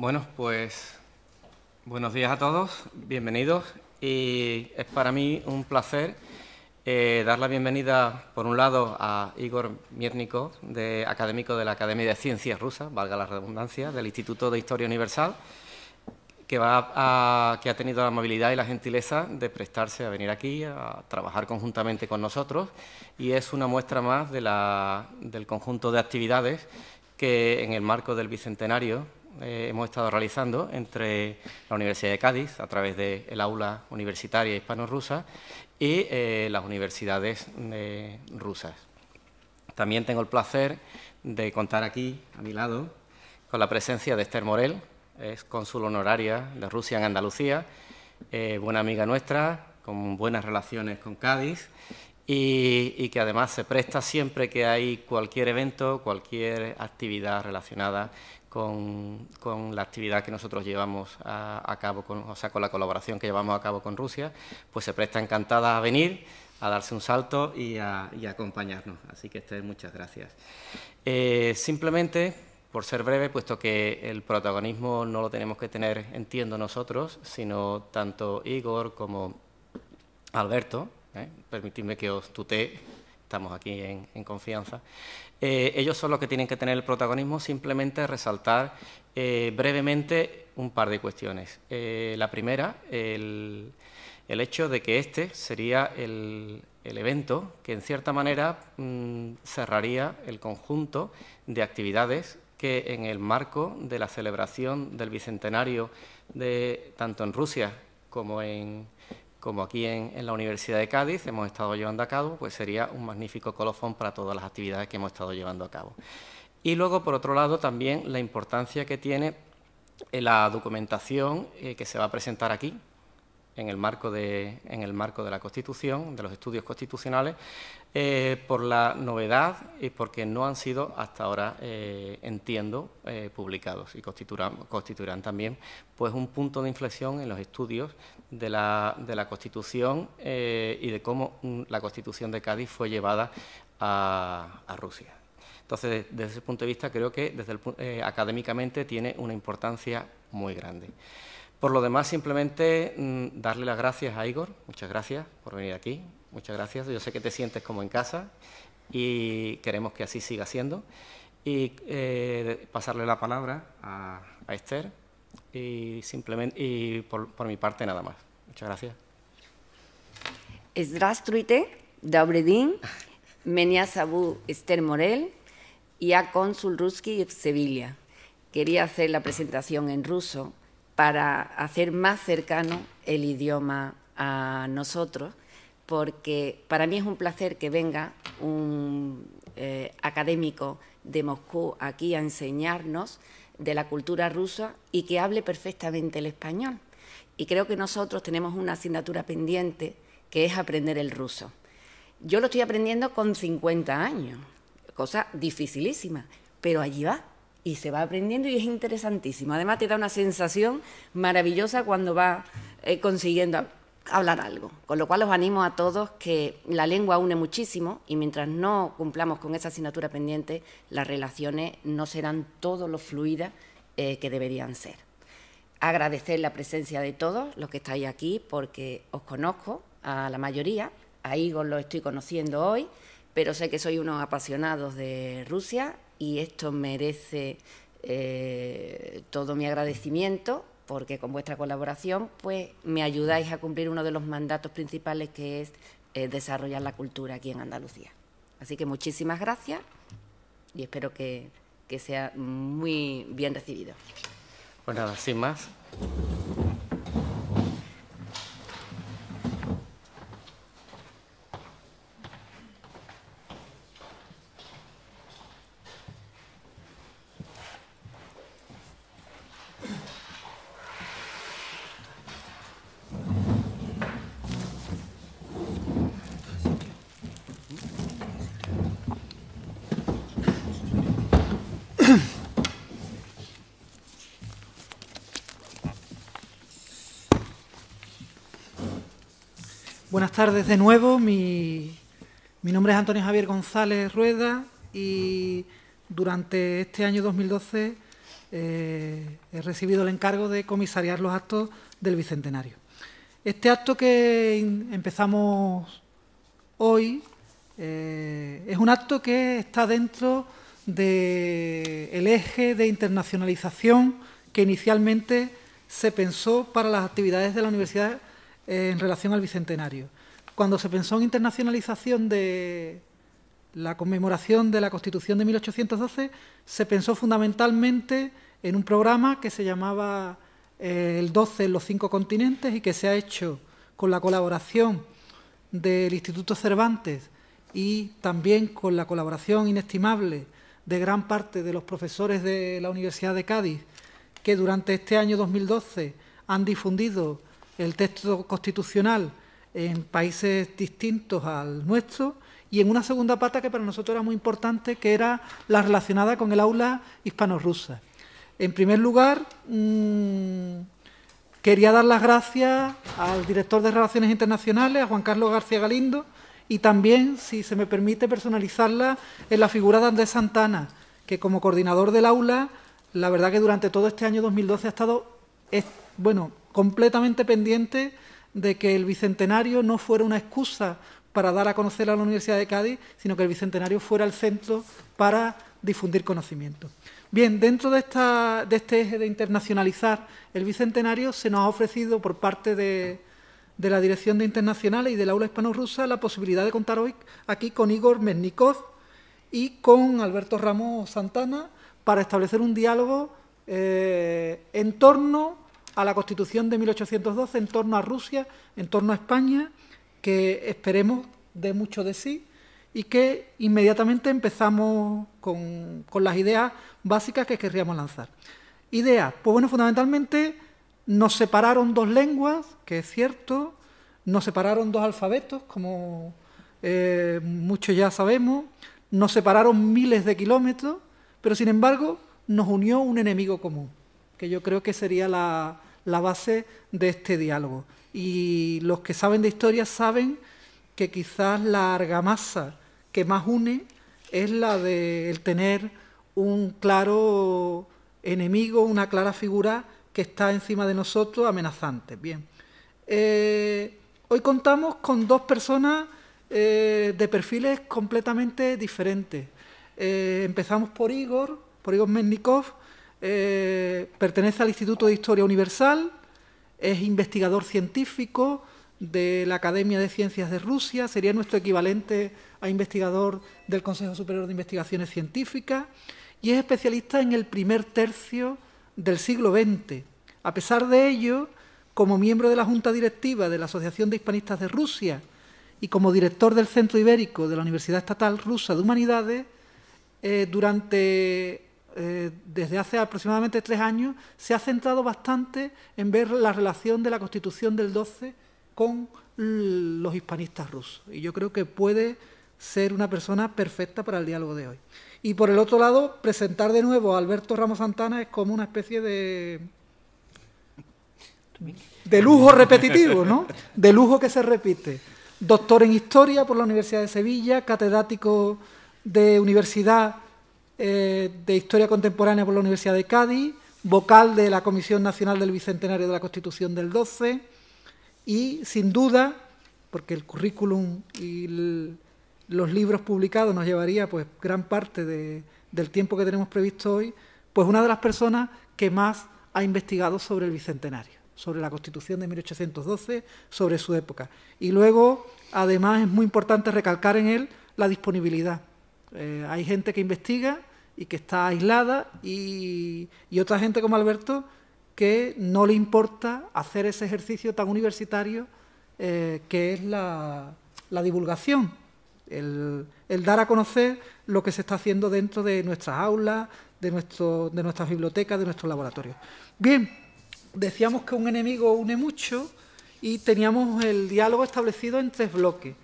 Bueno, pues buenos días a todos, bienvenidos y es para mí un placer eh, dar la bienvenida, por un lado, a Igor Miernikov, académico de la Academia de Ciencias Rusa, valga la redundancia, del Instituto de Historia Universal, que, va que ha tenido la amabilidad y la gentileza de prestarse a venir aquí a trabajar conjuntamente con nosotros y es una muestra más del conjunto de actividades que en el marco del Bicentenario eh, hemos estado realizando entre la Universidad de Cádiz, a través del aula universitaria hispano-rusa, y eh, las universidades eh, rusas. También tengo el placer de contar aquí, a mi lado, con la presencia de Esther Morel, es cónsul honoraria de Rusia en Andalucía, buena amiga nuestra, con buenas relaciones con Cádiz y, y, que además se presta siempre que hay cualquier evento, cualquier actividad relacionada con, la actividad que nosotros llevamos a, cabo, con, o sea, con la colaboración que llevamos a cabo con Rusia, pues se presta encantada a venir, a darse un salto y a, acompañarnos. Así que, muchas gracias. Eh, simplemente, por ser breve, puesto que el protagonismo no lo tenemos que tener, entiendo nosotros, sino tanto Igor como Alberto, ¿eh? permitidme que os tutee estamos aquí en, confianza, eh, ellos son los que tienen que tener el protagonismo, simplemente resaltar eh, brevemente un par de cuestiones. Eh, la primera, el, hecho de que este sería el, evento que en cierta manera mm, cerraría el conjunto de actividades que en el marco de la celebración del Bicentenario de, tanto en Rusia como en como aquí en, la Universidad de Cádiz hemos estado llevando a cabo, pues sería un magnífico colofón para todas las actividades que hemos estado llevando a cabo. Y luego, por otro lado, también la importancia que tiene la documentación eh, que se va a presentar aquí, en el marco de, en el marco de la Constitución, de los estudios constitucionales, eh, por la novedad y porque no han sido hasta ahora, eh, entiendo, eh, publicados y constituirán, también pues, un punto de inflexión en los estudios de la, Constitución y de cómo mm, la Constitución de Cádiz fue llevada a, Rusia. Entonces, desde ese punto de vista, creo que desde el, académicamente tiene una importancia muy grande. Por lo demás, simplemente mm, darle las gracias a Igor. Muchas gracias por venir aquí. Muchas gracias. Yo sé que te sientes como en casa y queremos que así siga siendo. Y eh, pasarle la palabra a, Esther y simplemente y por, mi parte nada más. Muchas gracias. Здравствуйте, добрый день. Меня зовут Esther Morel y a cónsul Ruski de Sevilla. Quería hacer la presentación en ruso para hacer más cercano el idioma a nosotros, porque para mí es un placer que venga un eh, académico de Moscú aquí a enseñarnos de la cultura rusa y que hable perfectamente el español. Y creo que nosotros tenemos una asignatura pendiente que es aprender el ruso. Yo lo estoy aprendiendo con 50 años, cosa dificilísima, pero allí va y se va aprendiendo y es interesantísimo. Además te da una sensación maravillosa cuando vas eh, consiguiendo hablar algo. Con lo cual os animo a todos que la lengua une muchísimo y mientras no cumplamos con esa asignatura pendiente, las relaciones no serán todo lo fluidas eh, que deberían ser. Agradecer la presencia de todos los que estáis aquí porque os conozco a la mayoría, ahí Igor lo estoy conociendo hoy, pero sé que soy unos apasionados de Rusia y esto merece eh, todo mi agradecimiento porque con vuestra colaboración pues me ayudáis a cumplir uno de los mandatos principales que es eh, desarrollar la cultura aquí en Andalucía. Así que muchísimas gracias y espero que, sea muy bien recibido. Pues sin más. Buenas tardes de nuevo. Mi, nombre es Antonio Javier González Rueda y durante este año 2012 eh, he recibido el encargo de comisariar los actos del Bicentenario. Este acto que empezamos hoy eh, es un acto que está dentro del eje de internacionalización que inicialmente se pensó para las actividades de la Universidad en relación al Bicentenario. Cuando se pensó en internacionalización de la conmemoración de la Constitución de 1812, se pensó fundamentalmente en un programa que se llamaba eh, El 12 en los cinco continentes y que se ha hecho con la colaboración del Instituto Cervantes y también con la colaboración inestimable de gran parte de los profesores de la Universidad de Cádiz, que durante este año 2012 han difundido el texto constitucional en países distintos al nuestro y en una segunda pata que para nosotros era muy importante, que era la relacionada con el aula hispano-rusa. En primer lugar, mm, quería dar las gracias al director de Relaciones Internacionales, a Juan Carlos García Galindo, y también, si se me permite, personalizarla en la figura de Andrés Santana, que como coordinador del aula, la verdad que durante todo este año 2012 ha estado, es, bueno, completamente pendiente de que el Bicentenario no fuera una excusa para dar a conocer a la Universidad de Cádiz, sino que el Bicentenario fuera el centro para difundir conocimiento. Bien, dentro de, esta, de este eje de internacionalizar el Bicentenario, se nos ha ofrecido por parte de, la Dirección de Internacionales y del Aula Hispano-Rusa la posibilidad de contar hoy aquí con Igor Mesnikov y con Alberto Ramos Santana para establecer un diálogo eh, en torno a la Constitución de 1812 en torno a Rusia, en torno a España, que esperemos de mucho de sí y que inmediatamente empezamos con, las ideas básicas que querríamos lanzar. Ideas, pues bueno, fundamentalmente nos separaron dos lenguas, que es cierto, nos separaron dos alfabetos, como eh, muchos ya sabemos, nos separaron miles de kilómetros, pero sin embargo nos unió un enemigo común, que yo creo que sería la, la base de este diálogo. Y los que saben de historia saben que quizás la argamasa que más une es la de el tener un claro enemigo, una clara figura que está encima de nosotros amenazante. Bien. Eh, hoy contamos con dos personas eh, de perfiles completamente diferentes. Eh, empezamos por Igor, por Igor Mennikov, eh, pertenece al Instituto de Historia Universal, es investigador científico de la Academia de Ciencias de Rusia, sería nuestro equivalente a investigador del Consejo Superior de Investigaciones Científicas y es especialista en el primer tercio del siglo XX. A pesar de ello, como miembro de la Junta Directiva de la Asociación de Hispanistas de Rusia y como director del Centro Ibérico de la Universidad Estatal Rusa de Humanidades, eh, durante eh, desde hace aproximadamente tres años, se ha centrado bastante en ver la relación de la Constitución del 12 con los hispanistas rusos. Y yo creo que puede ser una persona perfecta para el diálogo de hoy. Y por el otro lado, presentar de nuevo a Alberto Ramos Santana es como una especie de de lujo repetitivo, ¿no? De lujo que se repite. Doctor en historia por la Universidad de Sevilla, catedrático de universidad eh, de Historia Contemporánea por la Universidad de Cádiz, vocal de la Comisión Nacional del Bicentenario de la Constitución del 12 y, sin duda, porque el currículum y los libros publicados nos llevaría pues gran parte del tiempo que tenemos previsto hoy, pues una de las personas que más ha investigado sobre el Bicentenario, sobre la Constitución de 1812, sobre su época. Y luego, además, es muy importante recalcar en él la disponibilidad. Eh, hay gente que investiga y que está aislada y, otra gente como Alberto que no le importa hacer ese ejercicio tan universitario eh, que es la, divulgación, el, dar a conocer lo que se está haciendo dentro de nuestras aulas, de, nuestro, de nuestras bibliotecas, de nuestros laboratorios. Bien, decíamos que un enemigo une mucho y teníamos el diálogo establecido en tres bloques.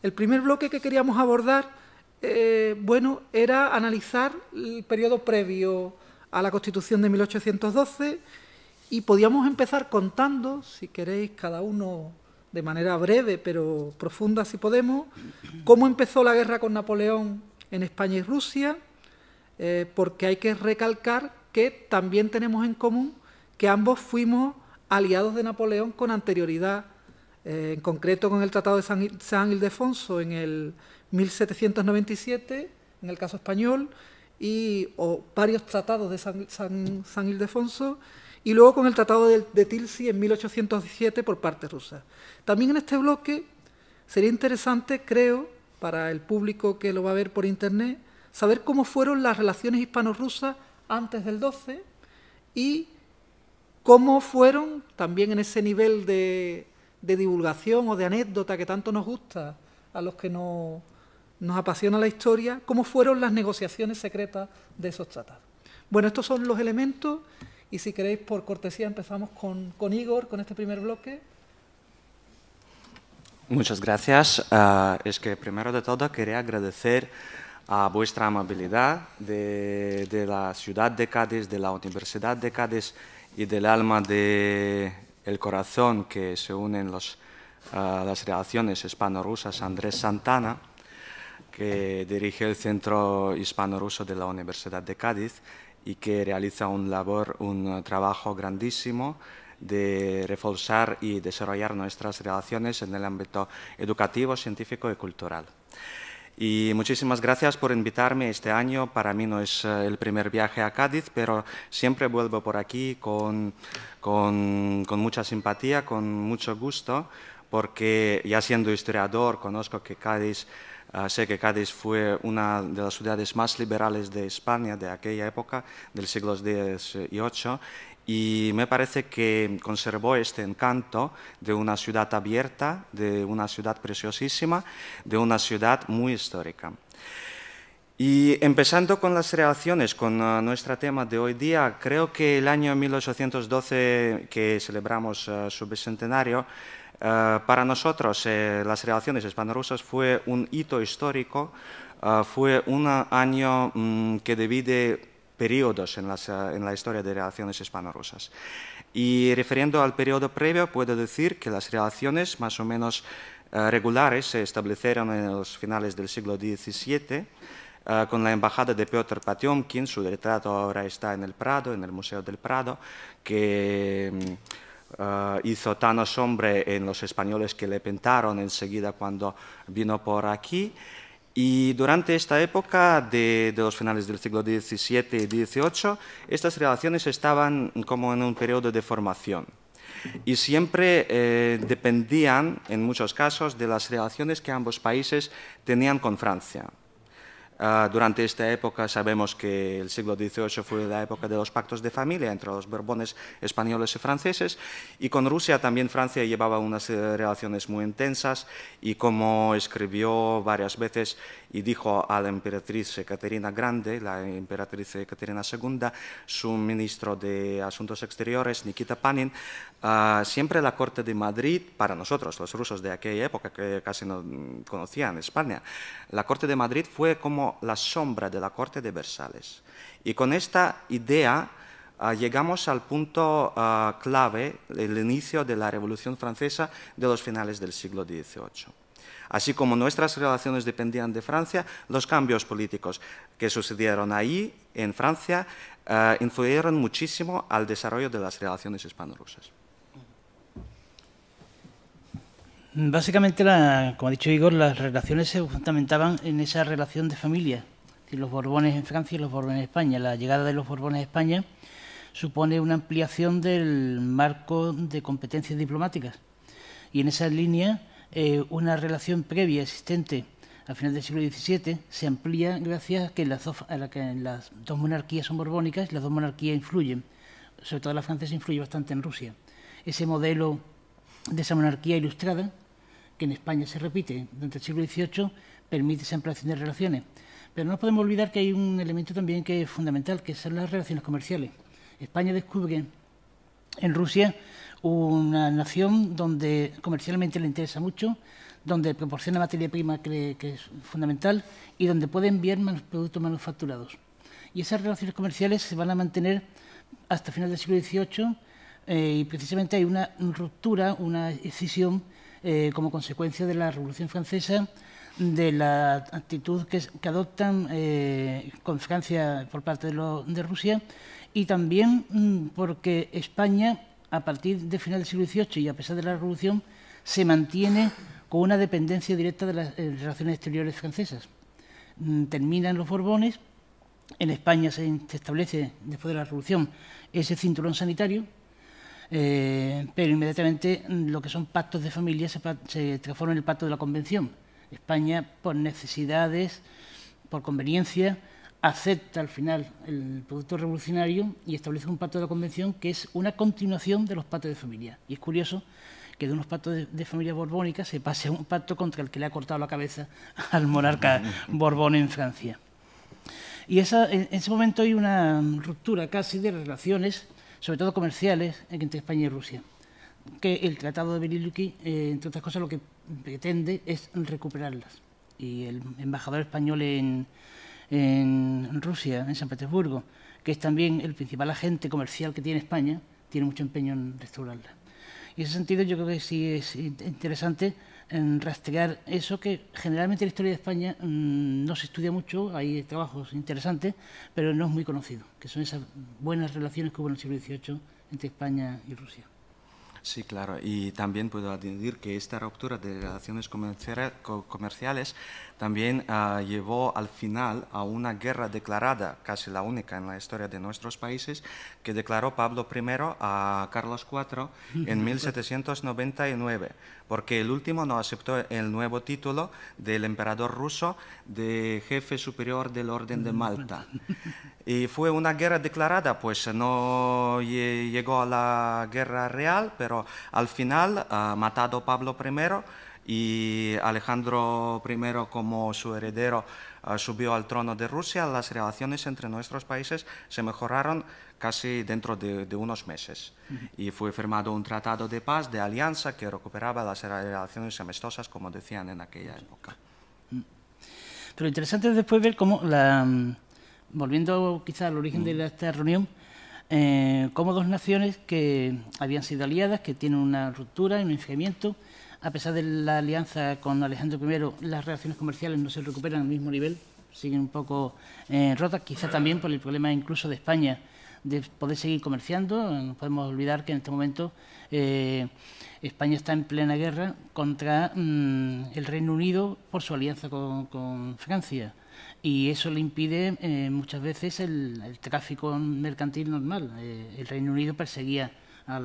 El primer bloque que queríamos abordar eh, bueno, era analizar el periodo previo a la Constitución de 1812 y podíamos empezar contando, si queréis, cada uno de manera breve pero profunda si podemos, cómo empezó la guerra con Napoleón en España y Rusia, eh, porque hay que recalcar que también tenemos en común que ambos fuimos aliados de Napoleón con anterioridad, eh, en concreto con el Tratado de San, San Ildefonso en el 1797, en el caso español, y, o varios tratados de San, Ildefonso, y luego con el Tratado de, Tilsi en 1817 por parte rusa. También en este bloque sería interesante, creo, para el público que lo va a ver por Internet, saber cómo fueron las relaciones hispano-rusas antes del 12 y cómo fueron, también en ese nivel de, de divulgación o de anécdota que tanto nos gusta a los que no nos apasiona la historia, cómo fueron las negociaciones secretas de esos tratados. Bueno, estos son los elementos y si queréis, por cortesía, empezamos con, Igor, con este primer bloque. Muchas gracias. Ah, es que primero de todo quería agradecer a vuestra amabilidad de, la ciudad de Cádiz, de la Universidad de Cádiz y del alma del el corazón que se unen ah, las relaciones hispano-rusas Andrés Santana que dirige el Centro Hispano-Ruso de la Universidad de Cádiz y que realiza un labor, un trabajo grandísimo de reforzar y desarrollar nuestras relaciones en el ámbito educativo, científico y cultural. Y muchísimas gracias por invitarme este año. Para mí no es eh, el primer viaje a Cádiz, pero siempre vuelvo por aquí con mucha simpatía, con mucho gusto, porque ya siendo historiador conozco que Cádiz Ah, sé que Cádiz fue una de las ciudades más liberales de España de aquella época, del siglo X y y me parece que conservó este encanto de una ciudad abierta, de una ciudad preciosísima, de una ciudad muy histórica. Y empezando con las relaciones, con ah, nuestro tema de hoy día, creo que el año 1812, que celebramos ah, su bicentenario, eh, para nosotros eh, las relaciones hispano-rusas fue un hito histórico, eh, fue un año mm, que divide periodos en, la historia de relaciones hispano-rusas. Y refiriendo al periodo previo, puedo decir que las relaciones más o menos regulares se establecieron en los finales del siglo XVII con la embajada de Piotr quien su retrato ahora está en el Prado, en el Museo del Prado, que... Mm, Ah, hizo tan asombre en los españoles que le pintaron enseguida cuando vino por aquí. Y durante esta época de, los finales del siglo XVII y XVIII, estas relaciones estaban como en un periodo de formación y siempre eh, dependían, en muchos casos, de las relaciones que ambos países tenían con Francia. Ah, durante esta época sabemos que el siglo XVIII fue la época de los pactos de familia entre los borbones españoles y franceses y con Rusia también Francia llevaba unas eh, relaciones muy intensas y como escribió varias veces y dijo a la emperatriz Caterina Grande, la emperatriz Caterina II, su ministro de Asuntos Exteriores, Nikita Panin, ah, siempre la Corte de Madrid, para nosotros, los rusos de aquella época que casi no conocían España, la Corte de Madrid fue como la sombra de la Corte de Versalles. Y con esta idea, ah, llegamos al punto ah, clave, el inicio de la Revolución Francesa de los finales del siglo XVIII. Así como nuestras relaciones dependían de Francia, los cambios políticos que sucedieron ahí, en Francia, eh, influyeron muchísimo al desarrollo de las relaciones hispano-rusas. Básicamente, como ha dicho Igor, las relaciones se fundamentaban en esa relación de familia, los Borbones en Francia y los Borbones en España. La llegada de los Borbones a España supone una ampliación del marco de competencias diplomáticas. Y en esa línea, eh, una relación previa existente al final del siglo XVII, se amplía gracias a que las dos, que las dos monarquías son borbónicas y las dos monarquías influyen, sobre todo la francesa influye bastante en Rusia. Ese modelo de esa monarquía ilustrada, que en España se repite durante el siglo XVIII, permite esa ampliación de relaciones. Pero no podemos olvidar que hay un elemento también que es fundamental, que son las relaciones comerciales. España descubre en Rusia una nación donde comercialmente le interesa mucho, donde proporciona materia prima que, que es fundamental y donde puede enviar más productos manufacturados. Y esas relaciones comerciales se van a mantener hasta final del siglo XVIII eh, y precisamente hay una ruptura, una escisión eh, como consecuencia de la Revolución Francesa, de la actitud que, adoptan eh, con Francia por parte de, Rusia y también mm, porque España a partir de final del siglo XVIII y a pesar de la Revolución, se mantiene con una dependencia directa de las eh, relaciones exteriores francesas. Mm, terminan los Borbones, en España se establece, después de la Revolución, ese cinturón sanitario, eh, pero inmediatamente mm, lo que son pactos de familia se, se transforma en el pacto de la Convención. España, por necesidades, por conveniencia, acepta al final el producto revolucionario y establece un pacto de la Convención que es una continuación de los pactos de familia. Y es curioso que de unos pactos de, familia borbónica se pase a un pacto contra el que le ha cortado la cabeza al monarca borbón en Francia. Y en ese momento hay una ruptura casi de relaciones, sobre todo comerciales, entre España y Rusia. Que el Tratado de Beriluki, eh, entre otras cosas, lo que pretende es recuperarlas. Y el embajador español en, en Rusia, en San Petersburgo, que es también el principal agente comercial que tiene España, tiene mucho empeño en restaurarla. Y en ese sentido yo creo que sí es interesante em, rastrear eso que generalmente en la historia de España em, no se estudia mucho, hay trabajos interesantes, pero no es muy conocido, que son esas buenas relaciones que hubo en el siglo XVIII entre España y Rusia. Sí, claro. Y también puedo añadir que esta ruptura de relaciones comerciales también ah, llevó al final a una guerra declarada, casi la única en la historia de nuestros países, que declaró Pablo I a Carlos IV en 1799, porque el último no aceptó el nuevo título del emperador ruso de jefe superior del Orden de mm. Malta. Y fue una guerra declarada, pues no llegó a la guerra real, pero al final, ha ah, matado Pablo I, y Alejandro I como su heredero ah, subió al trono de Rusia, las relaciones entre nuestros países se mejoraron casi dentro de, unos meses. Y fue firmado un tratado de paz, de alianza, que recuperaba las relaciones amistosas, como decían en aquella época. Pero interesante es después ver cómo, mm, volviendo quizá al origen de esta reunión, eh, cómo dos naciones que habían sido aliadas, que tienen una ruptura, un enfriamiento, a pesar de la alianza con Alejandro I, las relaciones comerciales no se recuperan al mismo nivel, siguen un poco en eh, rotas, quizá también por el problema incluso de España de poder seguir comerciando. No podemos olvidar que en este momento eh, España está en plena guerra contra mm, el Reino Unido por su alianza con, Francia. Y eso le impide eh, muchas veces el, tráfico mercantil normal. el Reino Unido perseguía a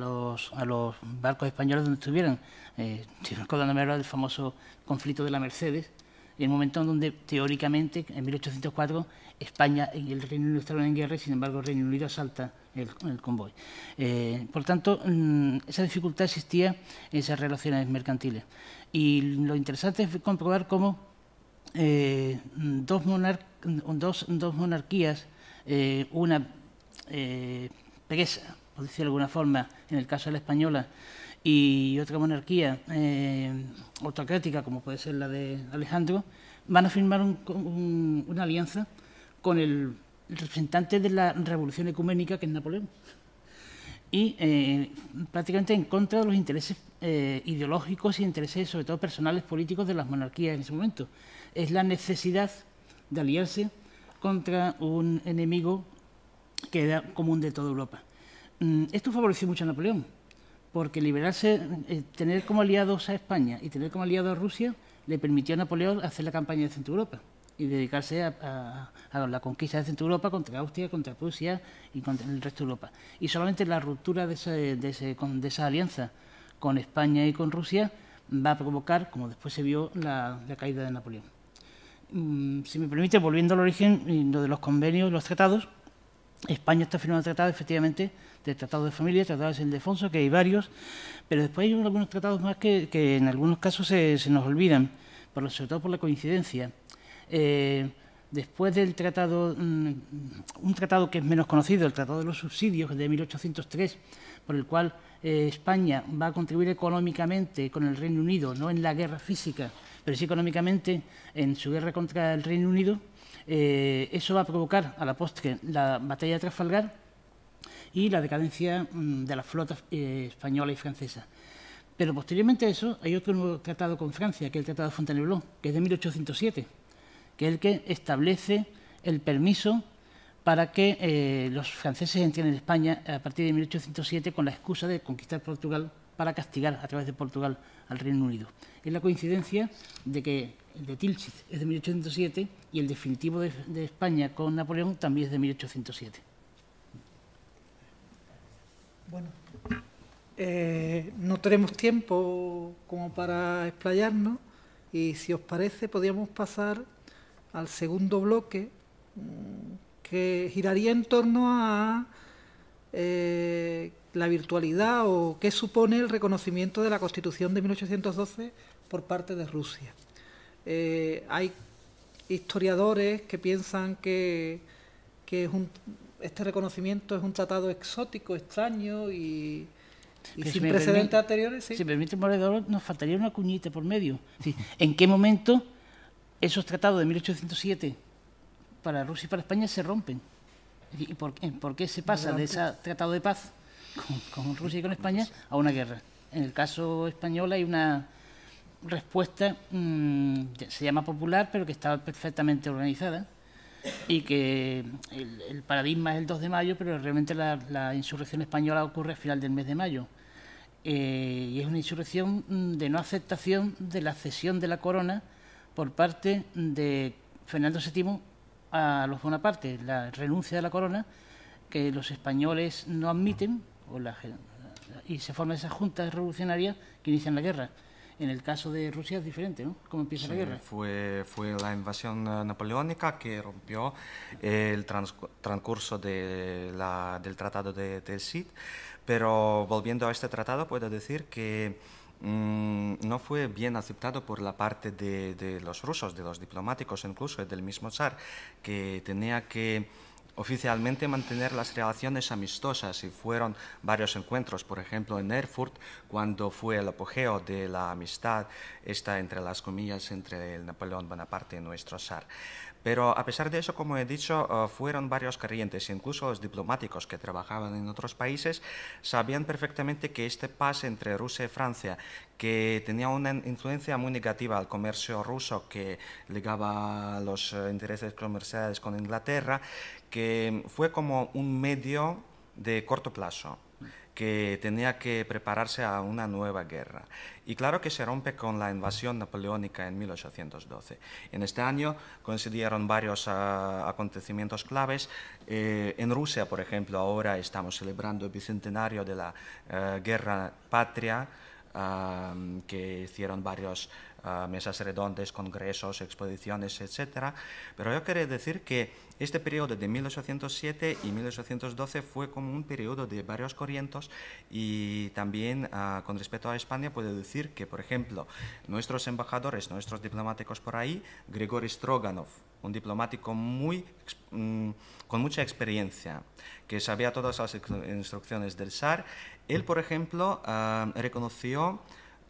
los, barcos españoles donde estuvieran. Eh, estoy me ahora del famoso conflicto de la Mercedes, en el momento en donde teóricamente, en 1804, España y el Reino Unido estaban en guerra y sin embargo el Reino Unido asalta el, el convoy. Eh, por tanto, mm, esa dificultad existía en esas relaciones mercantiles. Y lo interesante es comprobar cómo eh, dos, monarquías, eh, una eh, por decir de alguna forma, en el caso de la española, y otra monarquía eh, autocrática, como puede ser la de Alejandro, van a firmar una alianza con el representante de la revolución ecuménica, que es Napoleón, y eh, prácticamente en contra de los intereses eh, ideológicos y intereses, sobre todo personales, políticos de las monarquías en ese momento. Es la necesidad de aliarse contra un enemigo que era común de toda Europa. Mm, esto favoreció mucho a Napoleón, porque liberarse, eh, tener como aliados a España y tener como aliado a Rusia le permitió a Napoleón hacer la campaña de Centro Europa y dedicarse a, la conquista de Centro Europa contra Austria, contra Prusia y contra el resto de Europa. Y solamente la ruptura de, esa alianza con España y con Rusia va a provocar, como después se vio, la, caída de Napoleón. Mm, si me permite, volviendo al origen, lo de los convenios, los tratados, España está firmando tratados, efectivamente, de este, tratados de familia, tratados de Defonso, que hay varios, pero después hay algunos tratados más que, en algunos casos se, nos olvidan, por, sobre todo por la coincidencia. Eh, después del tratado, mm, un tratado que es menos conocido, el Tratado de los Subsidios de 1803, por el cual eh, España va a contribuir económicamente con el Reino Unido, no en la guerra física, pero sí económicamente en su guerra contra el Reino Unido, eh, eso va a provocar a la postre la batalla de Trafalgar, y la decadencia mm, de las flota eh, española y francesa. Pero posteriormente a eso hay otro nuevo tratado con Francia, que es el Tratado de Fontainebleau, que es de 1807, que es el que establece el permiso para que eh, los franceses entren en España a partir de 1807 con la excusa de conquistar Portugal para castigar a través de Portugal al Reino Unido. Es la coincidencia de que el de Tilsit es de 1807 y el definitivo de España con Napoleón también es de 1807. Bueno, eh, no tenemos tiempo como para explayarnos y si os parece podríamos pasar al segundo bloque mm, que giraría en torno a eh, la virtualidad o qué supone el reconocimiento de la Constitución de 1812 por parte de Rusia. Eh, hay historiadores que piensan que, que es un, este reconocimiento es un tratado exótico, extraño y, sin precedentes anteriores. Si me permite, Moredor, nos faltaría una cuñita por medio. ¿En qué momento esos tratados de 1807 para Rusia y para España se rompen? ¿Y eh, por, qué se pasa de ese tratado de paz con, Rusia y con España a una guerra? En el caso español hay una respuesta, mm, se llama popular, pero que estaba perfectamente organizada y que el, paradigma es el 2 de mayo, pero realmente la, insurrección española ocurre a final del mes de mayo. Eh, y es una insurrección de no aceptación de la cesión de la corona por parte de Fernando VII a los Bonaparte, la renuncia de la corona que los españoles no admiten y se forma esa junta revolucionaria que inician la guerra. En el caso de Rusia es diferente, ¿no? ¿Cómo empieza la guerra? Fue, fue la invasión eh, napoleónica que rompió el transcurso de del Tratado de, Telsit, pero volviendo a este tratado puedo decir que mm, no fue bien aceptado por la parte de, de, los rusos, de los diplomáticos, incluso del mismo zar, que tenía que oficialmente mantener las relaciones amistosas y fueron varios encuentros, por ejemplo en Erfurt, cuando fue el apogeo de la amistad, esta entre las comillas, entre el Napoleón Bonaparte y nuestro zar. Pero a pesar de eso, como he dicho, eh, fueron varios corrientes, incluso los diplomáticos que trabajaban en otros países sabían perfectamente que este paso entre Rusia y Francia, que tenía una influencia muy negativa al comercio ruso que ligaba los eh, intereses comerciales con Inglaterra, que fue como un medio de corto plazo que tenía que prepararse a una nueva guerra. Y claro que se rompe con la invasión napoleónica en 1812. En este año coincidieron varios ah, acontecimientos claves. Eh, en Rusia, por ejemplo, ahora estamos celebrando el bicentenario de la eh, guerra patria, ah, que hicieron varios mesas redondas, congresos, exposiciones, etc. Pero yo quería decir que este periodo de 1807 y 1812 fue como un periodo de varios corrientes y también ah, con respecto a España puedo decir que, por ejemplo, nuestros embajadores, nuestros diplomáticos por ahí, Grigori Stroganov, un diplomático muy, mm, con mucha experiencia, que sabía todas las instrucciones del SAR, él, por ejemplo, ah, reconoció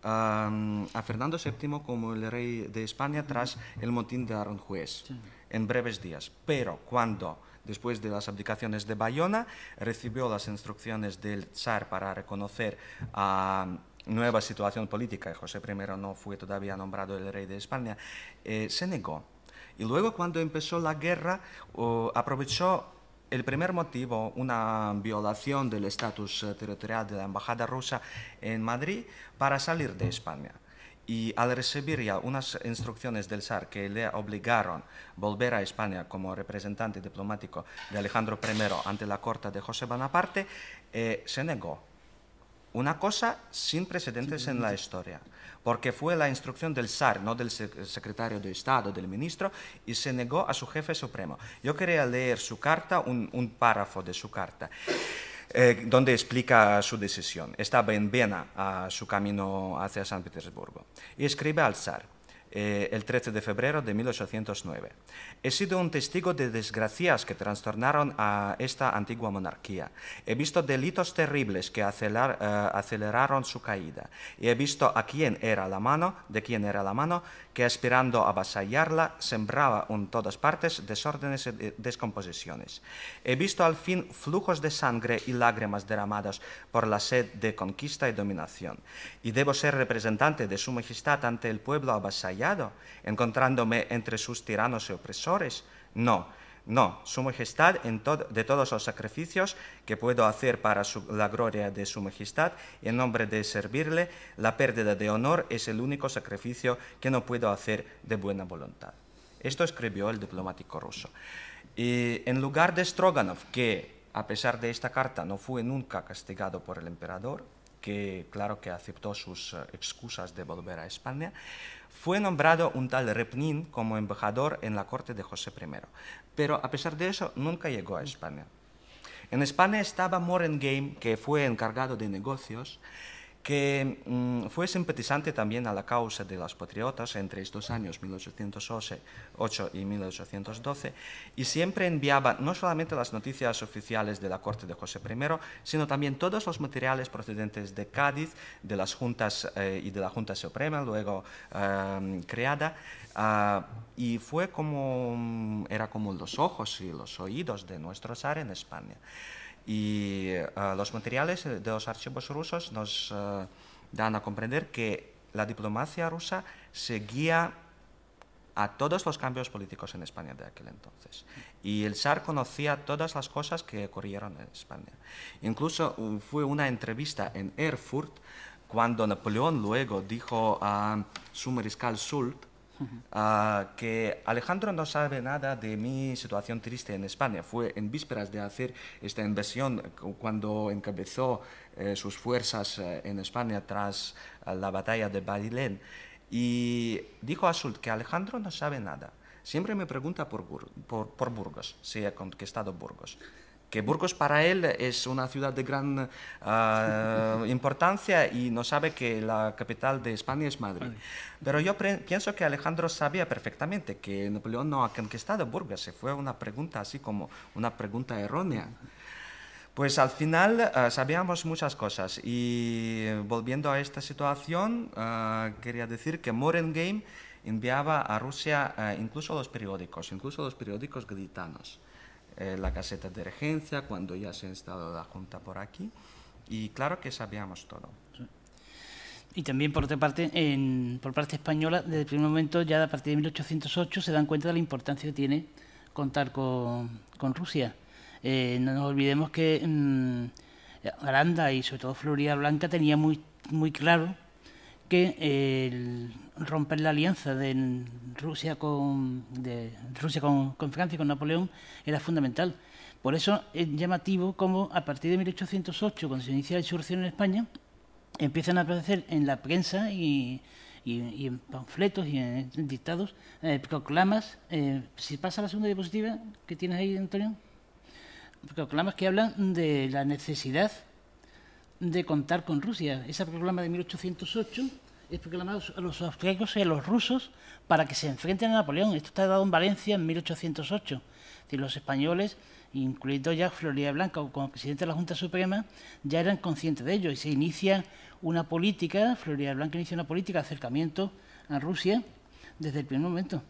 a Fernando VII como el rey de España tras el motín de Aranjuez en breves días. Pero cuando después de las abdicaciones de Bayona, recibió las instrucciones del zar para reconocer a nueva situación política, y José I no fue todavía nombrado el rey de España, eh, se negó. Y luego cuando empezó la guerra, aprovechó el primer motivo, una violación del estatus eh, territorial de la Embajada rusa en Madrid para salir de España. Y al recibir ya unas instrucciones del SAR que le obligaron volver a España como representante diplomático de Alejandro I ante la corte de José Bonaparte, eh, se negó una cosa sin precedentes en la historia, porque fue la instrucción del zar, no del secretario de Estado, del ministro, y se negó a su jefe supremo. Yo quería leer su carta, un, párrafo de su carta. Eh, donde explica su decisión. Estaba en Viena a su camino hacia San Petersburgo y escribe al zar. Eh, el 13 de febrero de 1809. He sido un testigo de desgracias que trastornaron a esta antigua monarquía. He visto delitos terribles que eh, aceleraron su caída. Y he visto a quién era la mano, de quién era la mano, que aspirando a vasallarla, sembraba en todas partes desórdenes y descomposiciones. He visto al fin flujos de sangre y lágrimas derramadas por la sed de conquista y dominación. Y debo ser representante de su majestad ante el pueblo avasallado encontrándome entre sus tiranos y opresores. No, no, Su Majestad, de todos los sacrificios que puedo hacer para la gloria de Su Majestad, en nombre de servirle, la pérdida de honor es el único sacrificio que no puedo hacer de buena voluntad. Esto escribió el diplomático ruso. Y en lugar de Stroganov, que a pesar de esta carta no fue nunca castigado por el emperador, que claro que aceptó sus eh, excusas de volver a España, fue nombrado un tal Repnin como embajador en la corte de José I, pero a pesar de eso nunca llegó a España. En España estaba Morengame, que fue encargado de negocios, que mm, fue simpatizante también a la causa de los patriotas entre estos años 1808 y 1812 y siempre enviaba no solamente las noticias oficiales de la corte de José I, sino también todos los materiales procedentes de Cádiz, de las juntas eh, y de la Junta Suprema, luego eh, creada, ah, y fue como, mm, era como los ojos y los oídos de nuestro zar en España. Y eh, los materiales de los archivos rusos nos eh, dan a comprender que la diplomacia rusa seguía a todos los cambios políticos en España de aquel entonces. Y el zar conocía todas las cosas que ocurrieron en España. Incluso uh, fue una entrevista en Erfurt cuando Napoleón luego dijo a su mariscal Sult Ah, que Alejandro no sabe nada de mi situación triste en España. Fue en vísperas de hacer esta inversión cuando encabezó eh, sus fuerzas eh, en España tras eh, la batalla de Bailén. y dijo a Sult que Alejandro no sabe nada. Siempre me pregunta por, por, por Burgos, si ha conquistado Burgos que Burgos para él es una ciudad de gran eh, importancia y no sabe que la capital de España es Madrid. Pero yo pienso que Alejandro sabía perfectamente que Napoleón no ha conquistado Burgos, se fue una pregunta así como una pregunta errónea. Pues al final eh, sabíamos muchas cosas y volviendo a esta situación, eh, quería decir que Morengame enviaba a Rusia incluso los periódicos, incluso los periódicos gritanos. Eh, la caseta de regencia, cuando ya se ha estado la Junta por aquí. Y claro que sabíamos todo. Y también, por otra parte, por parte española, desde el primer momento, ya a partir de 1808, se dan cuenta de la importancia que tiene contar con, Rusia. Eh, no nos olvidemos que mm, Aranda y sobre todo Florida Blanca tenía muy, muy claro que el romper la alianza de Rusia con, de Rusia con, Francia y con Napoleón era fundamental. Por eso es llamativo cómo a partir de 1808, cuando se inicia la insurrección en España, empiezan a aparecer en la prensa y, en panfletos y en dictados eh, proclamas. Eh, si pasa la segunda diapositiva que tienes ahí, Antonio, proclamas que hablan de la necesidad de contar con Rusia. Ese programa de 1808 es proclamado a los austriacos y a los rusos para que se enfrenten a Napoleón. Esto está dado en Valencia en 1808. decir, los españoles, incluido ya Florida Blanca como presidente de la Junta Suprema, ya eran conscientes de ello y se inicia una política, Florida Blanca inicia una política de acercamiento a Rusia desde el primer momento.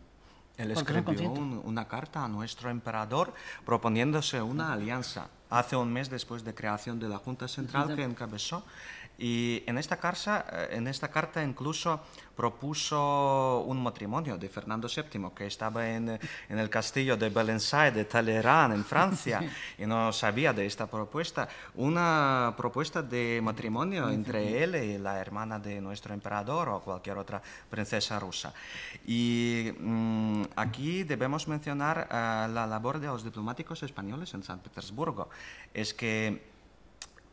Él escribió una carta a nuestro emperador proponiéndose una alianza hace un mes después de creación de la Junta Central que encabezó y en esta, carta, eh, en esta carta incluso propuso un matrimonio de Fernando VII, que estaba eh, en, el castillo de Belensay, de Talleyrand, en Francia, y no sabía de esta propuesta. Una propuesta de matrimonio entre él y la hermana de nuestro emperador o cualquier otra princesa rusa. Y mm, aquí debemos mencionar eh, la labor de los diplomáticos españoles en San Petersburgo. Es que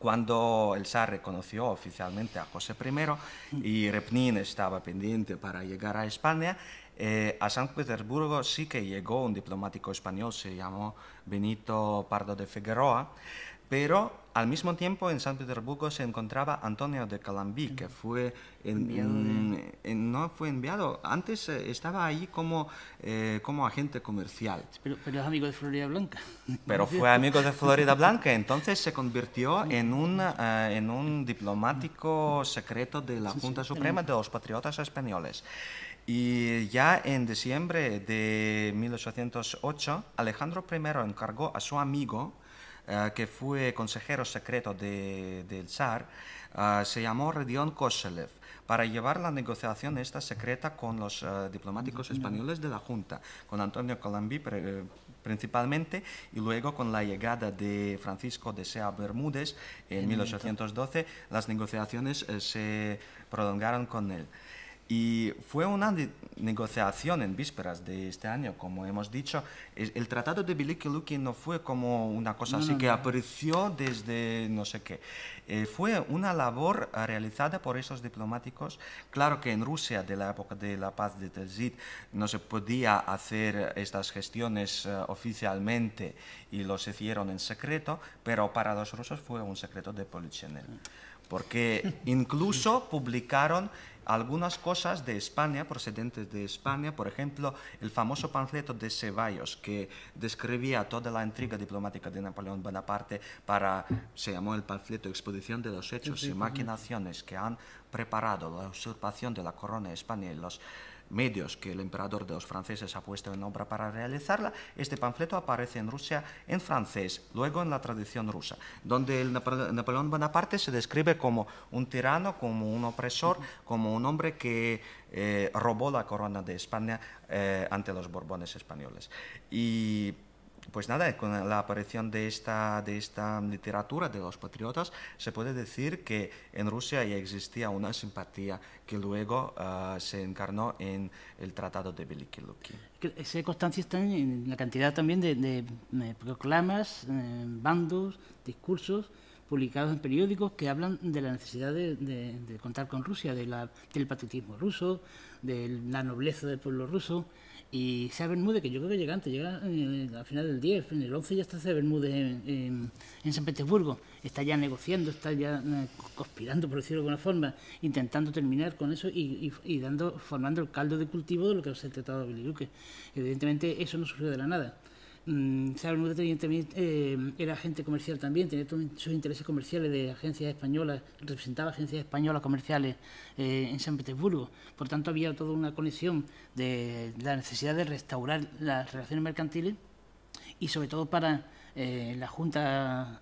cuando el zar reconoció oficialmente a José I y Repnin estaba pendiente para llegar a España, eh, a San Petersburgo sí que llegó un diplomático español, se llamó Benito Pardo de Figueroa, pero al mismo tiempo, en San Petersburgo se encontraba Antonio de Calambí, que fue no fue enviado. Antes eh, estaba ahí como, eh, como agente comercial. Pero, es amigo de Florida Blanca. Pero fue amigo de Florida Blanca, entonces se convirtió en un, eh, en un diplomático secreto de la Junta Suprema de los Patriotas Españoles. Y ya en diciembre de 1808, Alejandro I encargó a su amigo, eh, que fue consejero secreto del zar, eh, se llamó Redión Koselev para llevar la negociación esta secreta con los eh, diplomáticos españoles de la Junta, con Antonio Colombi principalmente, y luego con la llegada de Francisco de Sea Bermúdez en 1812, las negociaciones se prolongaron con él. Y fue una negociación en vísperas de este año, como hemos dicho. El tratado de Biliki-Luki no fue como una cosa así que apareció desde no sé qué. Eh, fue una labor eh, realizada por esos diplomáticos. Claro que en Rusia, de la época de la paz de Telzit, no se podía hacer estas gestiones eh, oficialmente y los hicieron en secreto, pero para los rusos fue un secreto de Polichinel. Porque incluso publicaron algunas cosas de España, procedentes de España, por ejemplo, el famoso panfleto de Ceballos que describía toda la intriga diplomática de Napoleón Bonaparte para, se llamó el panfleto Exposición de los Hechos y Maquinaciones que han preparado la usurpación de la corona de España y los medios que el emperador de los franceses ha puesto en obra para realizarla, este panfleto aparece en Rusia en francés, luego en la tradición rusa, donde Napoleón Bonaparte se describe como un tirano, como un opresor, como un hombre que eh, robó la corona de España eh, ante los Borbones españoles. Pues nada, con la aparición de esta, de esta literatura de los patriotas, se puede decir que en Rusia ya existía una simpatía que luego ah, se encarnó en el Tratado de Luki. Esa constancia está en la cantidad también de, eh, proclamas, eh, bandos, discursos publicados en periódicos que hablan de la necesidad de, contar con Rusia, del patriotismo ruso, de la nobleza del pueblo ruso. Y Sea Bermúdez, que yo creo que llega antes, llega eh, al final del 10, en el 11 ya está Severnude Bermúdez en, San Petersburgo, está ya negociando, está ya eh, conspirando, por decirlo de alguna forma, intentando terminar con eso y, dando, formando el caldo de cultivo de lo que se el tratado de Biliruque. Evidentemente eso no surgió de la nada. Mm, eh, era agente comercial también, tenía sus intereses comerciales de agencias españolas, representaba agencias españolas comerciales eh, en San Petersburgo. Por tanto, había toda una conexión de la necesidad de restaurar las relaciones mercantiles y sobre todo para eh, la Junta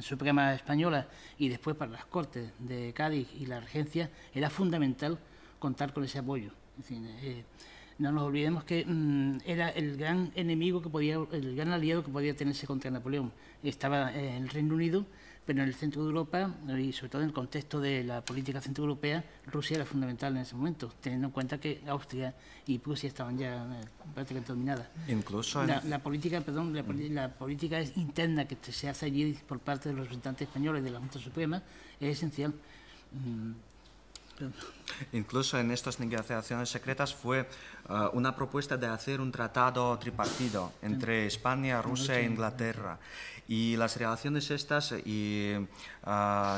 Suprema Española y después para las Cortes de Cádiz y la Regencia, era fundamental contar con ese apoyo. No nos olvidemos que mm, era el gran enemigo que podía, el gran aliado que podía tenerse contra Napoleón. Estaba en el Reino Unido, pero en el centro de Europa y sobre todo en el contexto de la política centroeuropea, Rusia era fundamental en ese momento, teniendo en cuenta que Austria y Prusia estaban ya eh, prácticamente dominadas. la, política, perdón, la, la, política interna que se hace allí por parte de los representantes españoles de la Junta Suprema es esencial. Mm, Incluso en estas negociaciones secretas fue eh, una propuesta de hacer un tratado tripartido entre España, Rusia e Inglaterra. Y las relaciones estas y eh,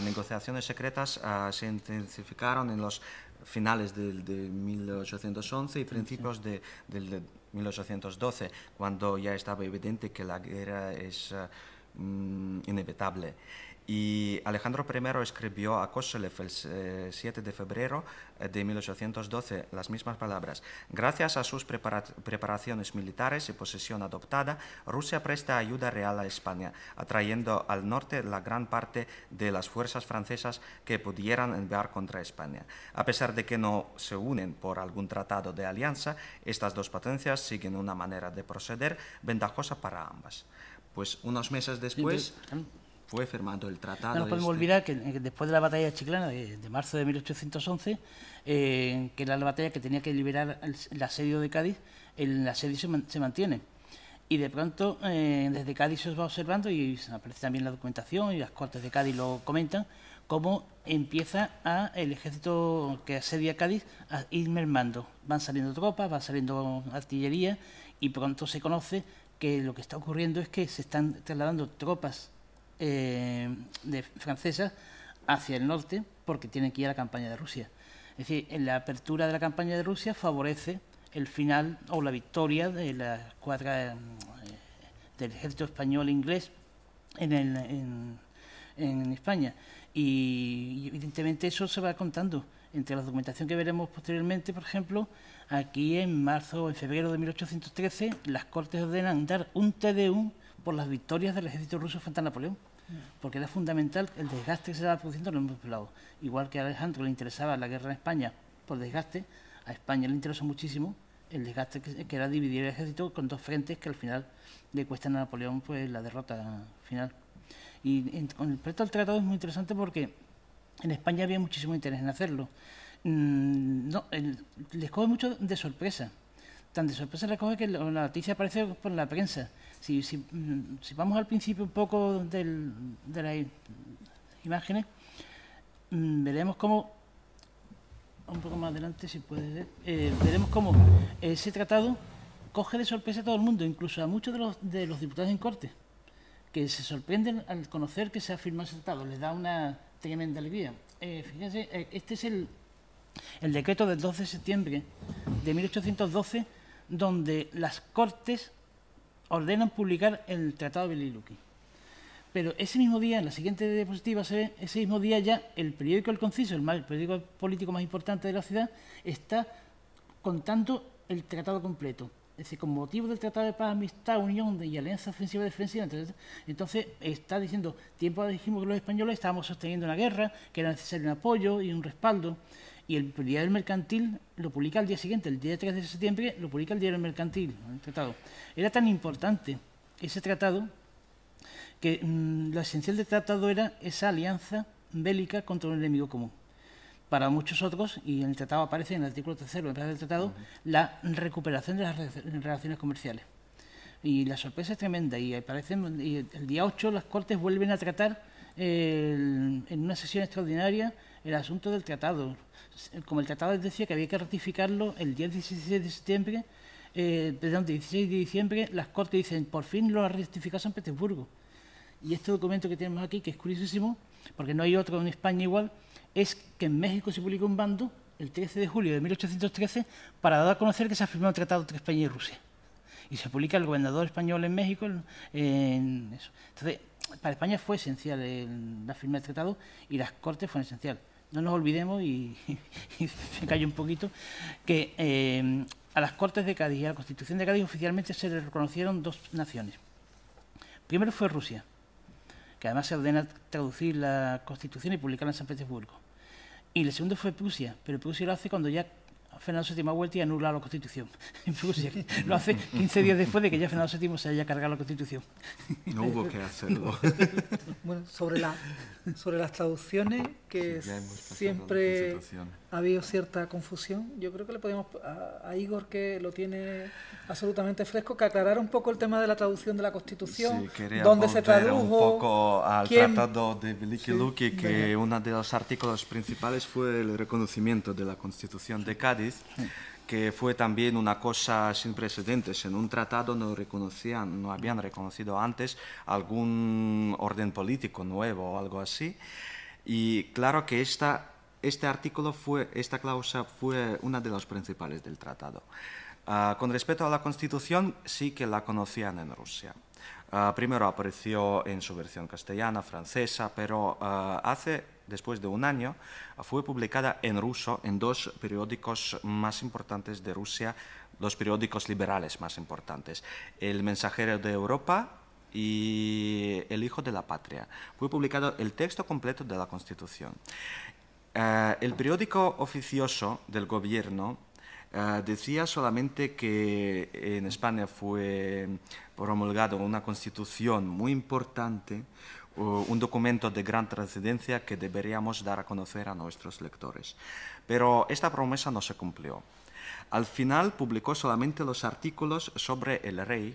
negociaciones secretas eh, se intensificaron en los finales de, 1811 y principios de, de, 1812, cuando ya estaba evidente que la guerra es mm, inevitable. Y Alejandro I escribió a Koselev el 7 eh, de febrero eh, de 1812 las mismas palabras. Gracias a sus preparaciones militares y posesión adoptada, Rusia presta ayuda real a España, atrayendo al norte la gran parte de las fuerzas francesas que pudieran enviar contra España. A pesar de que no se unen por algún tratado de alianza, estas dos potencias siguen una manera de proceder ventajosa para ambas. Pues unos meses después fue firmando el tratado. No podemos este. olvidar que eh, después de la batalla de Chiclana, de, marzo de 1811, eh, que era la batalla que tenía que liberar el, asedio de Cádiz, el asedio se, mantiene. Y de pronto, eh, desde Cádiz se va observando, y aparece también la documentación, y las cortes de Cádiz lo comentan, cómo empieza a el ejército que asedia Cádiz a ir mermando. Van saliendo tropas, ...van saliendo artillería, y pronto se conoce que lo que está ocurriendo es que se están trasladando tropas eh, de francesas hacia el norte porque tienen que ir a la campaña de Rusia. Es decir, en la apertura de la campaña de Rusia favorece el final o la victoria de la escuadra eh, del ejército español e inglés en, en, España. y evidentemente eso se va contando entre la documentación que veremos posteriormente, por ejemplo, aquí en marzo o en febrero de 1813, las Cortes ordenan dar un TDU por las victorias del ejército ruso frente a Napoleón, mm. porque era fundamental el desgaste que se estaba produciendo en ambos lados. Igual que a Alejandro le interesaba la guerra en España por desgaste, a España le interesó muchísimo el desgaste que, era dividir el ejército con dos frentes que al final le cuestan a Napoleón pues la derrota final. Y en, con respecto al tratado es muy interesante porque en España había muchísimo interés en hacerlo. Mm, no, les coge mucho de sorpresa. Tan de sorpresa les coge que la noticia aparece por la prensa. Si, mm, si, vamos al principio un poco del, de las imágenes, mm, veremos cómo, un poco más adelante si puede ver eh, veremos cómo ese tratado coge de sorpresa a todo el mundo, incluso a muchos de los, de los diputados en corte, que se sorprenden al conocer que se ha firmado ese tratado, les da una tremenda alegría. Eh, fíjense, eh, este es el, el decreto del 12 de septiembre de 1812, donde las Cortes ordenan publicar el Tratado de Pero ese mismo día, en la siguiente diapositiva se ve, ese mismo día ya el periódico El Conciso, el, más, periódico político más importante de la ciudad, está contando el tratado completo. Es decir, con motivo del Tratado de Paz, Amistad, Unión y Alianza Ofensiva y Defensiva, entonces, está diciendo, tiempo dijimos que los españoles estábamos sosteniendo una guerra, que era necesario un apoyo y un respaldo y el diario mercantil lo publica al día siguiente, el día 3 de septiembre lo publica el diario mercantil, el tratado. Era tan importante ese tratado que mm, lo esencial del tratado era esa alianza bélica contra un enemigo común. Para muchos otros, y en el tratado aparece en el artículo 3 del tratado, la recuperación de las relaciones comerciales. Y la sorpresa es tremenda, y, aparecen, el día 8 las Cortes vuelven a tratar eh, en una sesión extraordinaria el asunto del tratado. Como el tratado decía que había que ratificarlo el día 16 de septiembre, 16 eh, de diciembre, las Cortes dicen, por fin lo ha ratificado San Petersburgo. Y este documento que tenemos aquí, que es curiosísimo, porque no hay otro en España igual, es que en México se publicó un bando el 13 de julio de 1813 para dar a conocer que se ha firmado el tratado entre España y Rusia. Y se publica el gobernador español en México en eso. Entonces, para España fue esencial la firma del tratado y las Cortes fueron esenciales no nos olvidemos, y, se cayó un poquito, que eh, a las Cortes de Cádiz a la Constitución de Cádiz oficialmente se le reconocieron dos naciones. Primero fue Rusia, que además se ordena traducir la Constitución y publicarla en San Petersburgo. Y el segundo fue Prusia, pero Prusia lo hace cuando ya Fernando VII ha y anula la Constitución. lo hace 15 días después de que ya Fernando VII se haya cargado la Constitución. No hubo que hacerlo. bueno, sobre, la, sobre las traducciones, que siempre ha habido cierta confusión. Yo creo que le podemos a, Igor, que lo tiene absolutamente fresco, que un poco el tema de la traducción de la Constitución, ...donde se tradujo. un poco al Tratado de Veliki Luki, que uno de los artículos principales fue el reconocimiento de la Constitución de Cádiz. que fue también una cosa sin precedentes. En un tratado no reconocían, no habían reconocido antes algún orden político nuevo o algo así. Y claro que esta este artículo fue, esta cláusula fue una de las principales del tratado. Ah, con respecto a la Constitución, sí que la conocían en Rusia. Ah, primero apareció en su versión castellana, francesa, pero ah, hace, después de un año, fue publicada en ruso en dos periódicos más importantes de Rusia, los periódicos liberales más importantes, El Mensajero de Europa y El Hijo de la Patria. Fue publicado el texto completo de la Constitución. Eh, el periódico oficioso del gobierno eh, decía solamente que en España fue promulgado una constitución muy importante, un documento de gran trascendencia que deberíamos dar a conocer a nuestros lectores. Pero esta promesa no se cumplió. Al final publicó solamente los artículos sobre el rey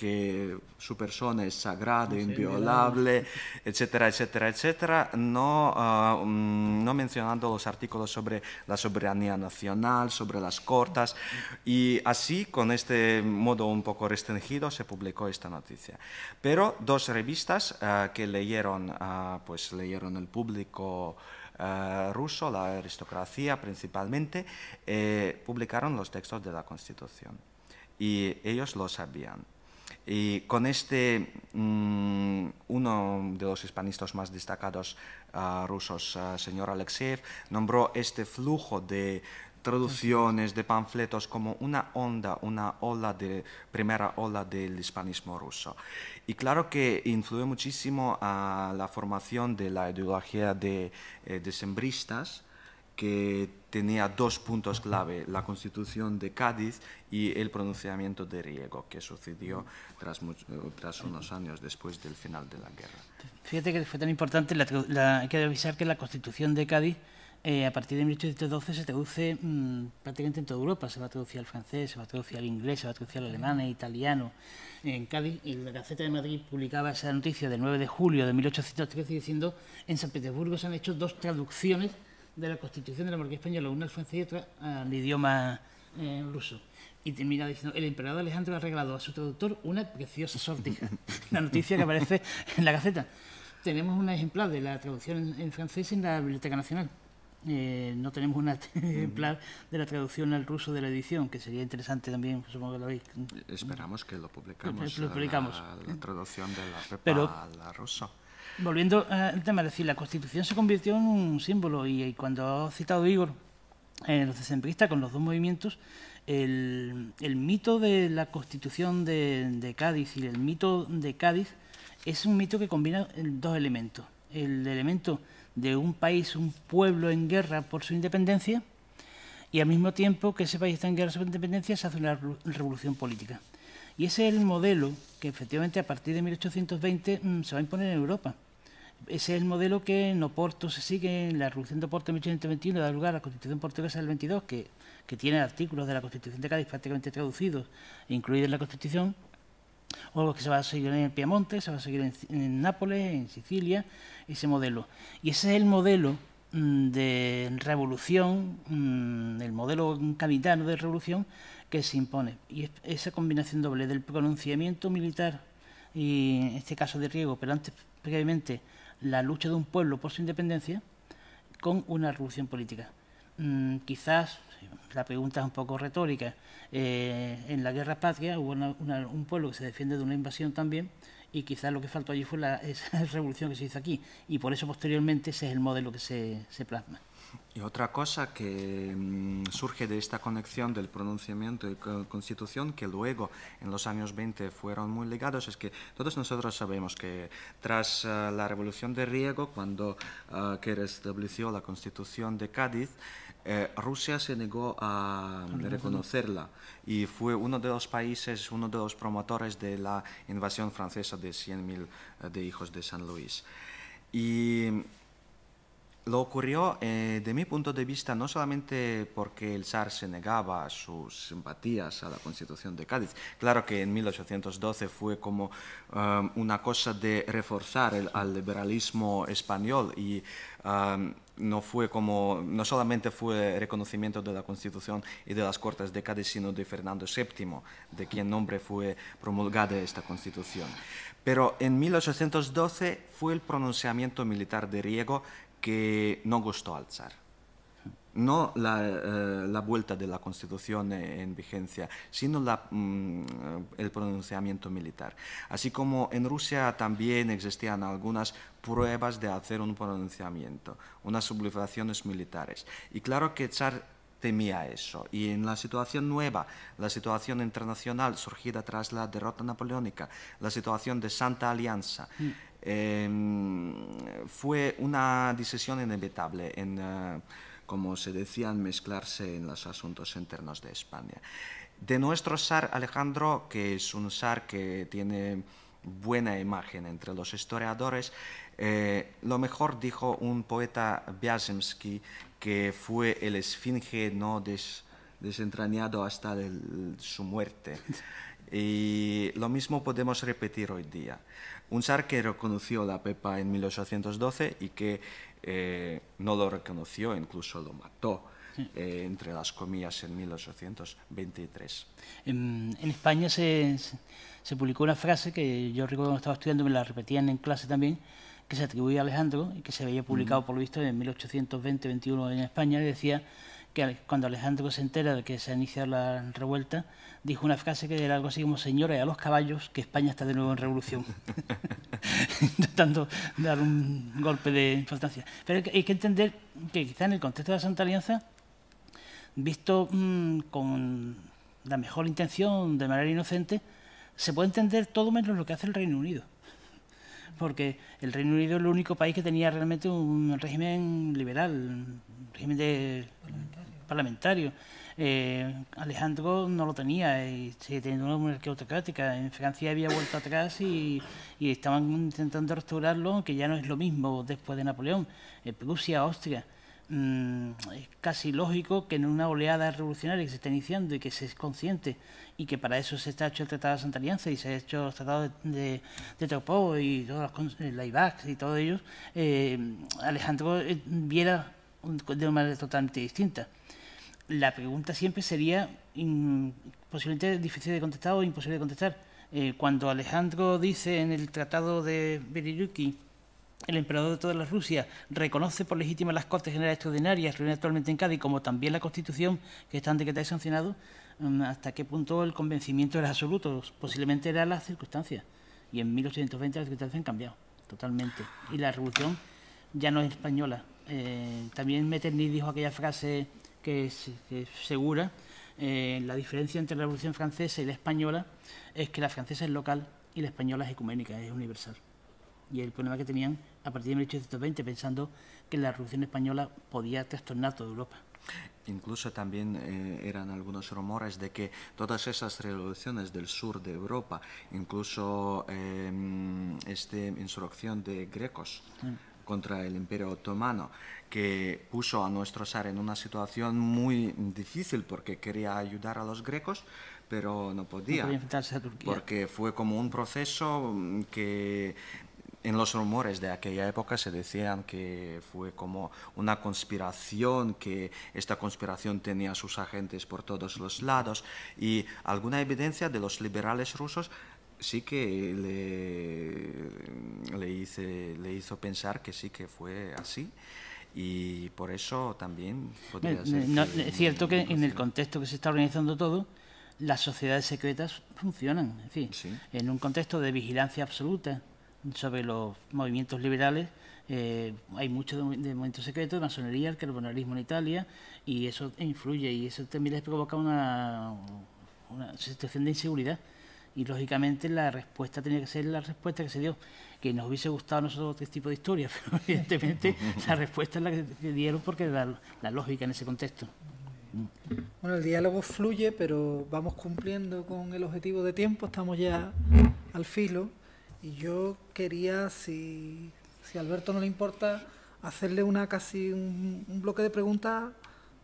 que su persona es sagrada, inviolable, etcétera, etcétera, etcétera, no, ah, mm, no mencionando los artículos sobre la soberanía nacional, sobre las cortas, y así, con este modo un poco restringido, se publicó esta noticia. Pero dos revistas ah, que leyeron, ah, pues leyeron el público ruso, la aristocracia principalmente, eh, publicaron los textos de la Constitución. Y ellos lo sabían. Y con este, mm, uno de los hispanistas más destacados ah, rusos, ah, señor Alexeyev, nombró este flujo de traducciones, de panfletos, como una onda, una ola de, primera ola del hispanismo ruso. Y claro que influyó muchísimo a la formación de la ideología de sembristas, eh, que tenía dos puntos clave, la constitución de Cádiz y el pronunciamiento de Riego, que sucedió tras, eh, tras unos años después del final de la guerra. Fíjate que fue tan importante, hay que avisar que la constitución de Cádiz eh, a partir de 1812 se traduce mm, prácticamente en toda Europa, se va a traducir al francés, se va a traducir al inglés, se va a traducir al alemán, e italiano. En Cádiz, y la Gaceta de Madrid publicaba esa noticia del 9 de julio de 1813 diciendo en San Petersburgo se han hecho dos traducciones de la Constitución de la Monarquía Española, una al francés y otra al ah, idioma eh, ruso. Y termina diciendo, el emperador Alejandro ha regalado a su traductor una preciosa sortija. la noticia que aparece en la Gaceta. Tenemos un ejemplar de la traducción en, francés en la Biblioteca Nacional. Eh, no tenemos un ejemplar de la traducción al ruso de la edición, que sería interesante también, pues, supongo que lo habéis... Esperamos que lo publicamos, lo, publicamos. La, traducción de la Pepa a la rusa. Volviendo eh, al tema, decir, la Constitución se convirtió en un símbolo y, cuando ha citado Igor, en los decembristas, con los dos movimientos, el, mito de la Constitución de, de Cádiz y el mito de Cádiz es un mito que combina eh, dos elementos. El elemento de un país, un pueblo en guerra por su independencia, y al mismo tiempo que ese país está en guerra por su independencia se hace una revolución política. Y ese es el modelo que efectivamente a partir de 1820 mm, se va a imponer en Europa. Ese es el modelo que en Oporto se sigue en la Revolución de Oporto de 1821, da lugar a la Constitución Portuguesa del 22, que, que tiene artículos de la Constitución de Cádiz prácticamente traducidos, e incluidos en la Constitución, o algo que se va a seguir en Piamonte, se va a seguir en, Nápoles, en Sicilia, ese modelo. Y ese es el modelo mm, de revolución, mm, el modelo capitano de revolución que se impone. Y esa combinación doble del pronunciamiento militar, y en este caso de Riego, pero antes previamente la lucha de un pueblo por su independencia con una revolución política. Mm, quizás, la pregunta es un poco retórica, eh, en la guerra patria hubo un pueblo que se defiende de una invasión también y quizás lo que faltó allí fue la, esa revolución que se hizo aquí y por eso posteriormente ese es el modelo que se plasma. Y otra cosa que mm, surge de esta conexión del pronunciamiento y constitución, que luego en los años 20 fueron muy ligados, es que todos nosotros sabemos que tras eh, la revolución de Riego, cuando eh, que restableció la constitución de Cádiz, eh, Rusia se negó a reconocerla y fue uno de los países, uno de los promotores de la invasión francesa de 100.000 de hijos de San Luis. Y lo ocurrió, eh, de mi punto de vista, no solamente porque el zar se negaba a sus simpatías a la Constitución de Cádiz. Claro que en 1812 fue como um, una cosa de reforzar el, al liberalismo español y um, no fue como no solamente fue reconocimiento de la Constitución y de las Cortes de Cádiz, sino de Fernando VII, de quien nombre fue promulgada esta Constitución. Pero en 1812 fue el pronunciamiento militar de Riego que no gustó alzar. No eh, la, vuelta de la Constitución e, en vigencia, sino la, mm, el pronunciamiento militar. Así como en Rusia también existían algunas pruebas de hacer un pronunciamiento, unas sublevaciones militares. Y claro que Tsar temía eso. Y en la situación nueva, la situación internacional surgida tras la derrota napoleónica, la situación de Santa Alianza, mm. em, fue una decisión inevitable en, eh, como se decía, en mezclarse en los asuntos internos de España. De nuestro zar Alejandro, que es un zar que tiene buena imagen entre los historiadores, eh, lo mejor dijo un poeta Biasemsky que fue el esfinge no des, desentrañado hasta su muerte. Y lo mismo podemos repetir hoy día. Un zar que reconoció la Pepa en 1812 y que eh, no lo reconoció, incluso lo mató. Eh, entre las comillas en 1823. En, España se, publicó una frase que yo recuerdo cuando estaba estudiando, me la repetían en clase también, que se atribuye a Alejandro y que se veía publicado, por lo visto, en 1820-21 en España, y decía que cuando Alejandro se entera de que se ha iniciado la revuelta, dijo una frase que era algo así como, señores, a los caballos, que España está de nuevo en revolución, intentando dar un golpe de importancia. Pero hay que entender que quizá en el contexto de la Santa Alianza, visto mm, con la mejor intención, de manera inocente, se puede entender todo menos lo que hace el Reino Unido porque el Reino Unido es el único país que tenía realmente un régimen liberal, un régimen parlamentario. Eh, Alejandro no lo tenía y se tenía una monarquía autocrática. En Francia había vuelto atrás y, estaban intentando restaurarlo, que ya no es lo mismo después de Napoleón. Eh, Prusia, Austria. Mm, es casi lógico que en una oleada revolucionaria que se está iniciando y que se es consciente y que para eso se está hecho el Tratado de Santa Alianza y se ha hecho el Tratado de, de, y todas la IVAC y todos ellos, eh, Alejandro eh, viera de una manera totalmente distinta. La pregunta siempre sería posiblemente difícil de contestar o imposible de contestar. Eh, cuando Alejandro dice en el Tratado de Beriluki el emperador de toda la Rusia, reconoce por legítima las Cortes Generales Extraordinarias reunidas actualmente en Cádiz, como también la Constitución, que está ante que te sancionado, mm, ¿hasta qué punto el convencimiento era absoluto? Posiblemente era las circunstancia. Y en 1820 las circunstancias han cambiado totalmente. Y la revolución ya no es española. Eh, también Metternich dijo aquella frase que es, segura, eh, la diferencia entre la Revolución Francesa y la española es que la francesa es local y la española es ecuménica, es universal. Y el problema que tenían a partir de 1820 pensando que la Revolución Española podía trastornar toda Europa. Incluso también eh, eran algunos rumores de que todas esas revoluciones del sur de Europa, incluso em, este esta insurrección de grecos mm. contra el imperio otomano, que puso a nuestro zar en una situación muy difícil porque quería ayudar a los grecos, pero no podía. Porque fue como un proceso mm, que en los rumores de aquella época se decían que fue como una conspiración, que esta conspiración tenía sus agentes por todos los lados y alguna evidencia de los liberales rusos sí que le, le, hice, le hizo pensar que sí que fue así y por eso también podría ser es cierto que en el contexto que se está organizando todo las sociedades secretas funcionan en en un contexto de vigilancia absoluta sobre los movimientos liberales. Eh, hay muchos de, de movimiento secreto, de masonería, el carbonarismo en Italia, y eso influye y eso también les provoca una, una situación de inseguridad. Y lógicamente la respuesta tenía que ser la respuesta que se dio, que nos hubiese gustado a nosotros otro este tipo de historia, pero evidentemente la respuesta es la que dieron porque la lógica en ese contexto. Bueno, el diálogo fluye, pero vamos cumpliendo con el objetivo de tiempo, estamos ya al filo. Y yo quería, si, si a Alberto no le importa, hacerle una casi un, bloque de preguntas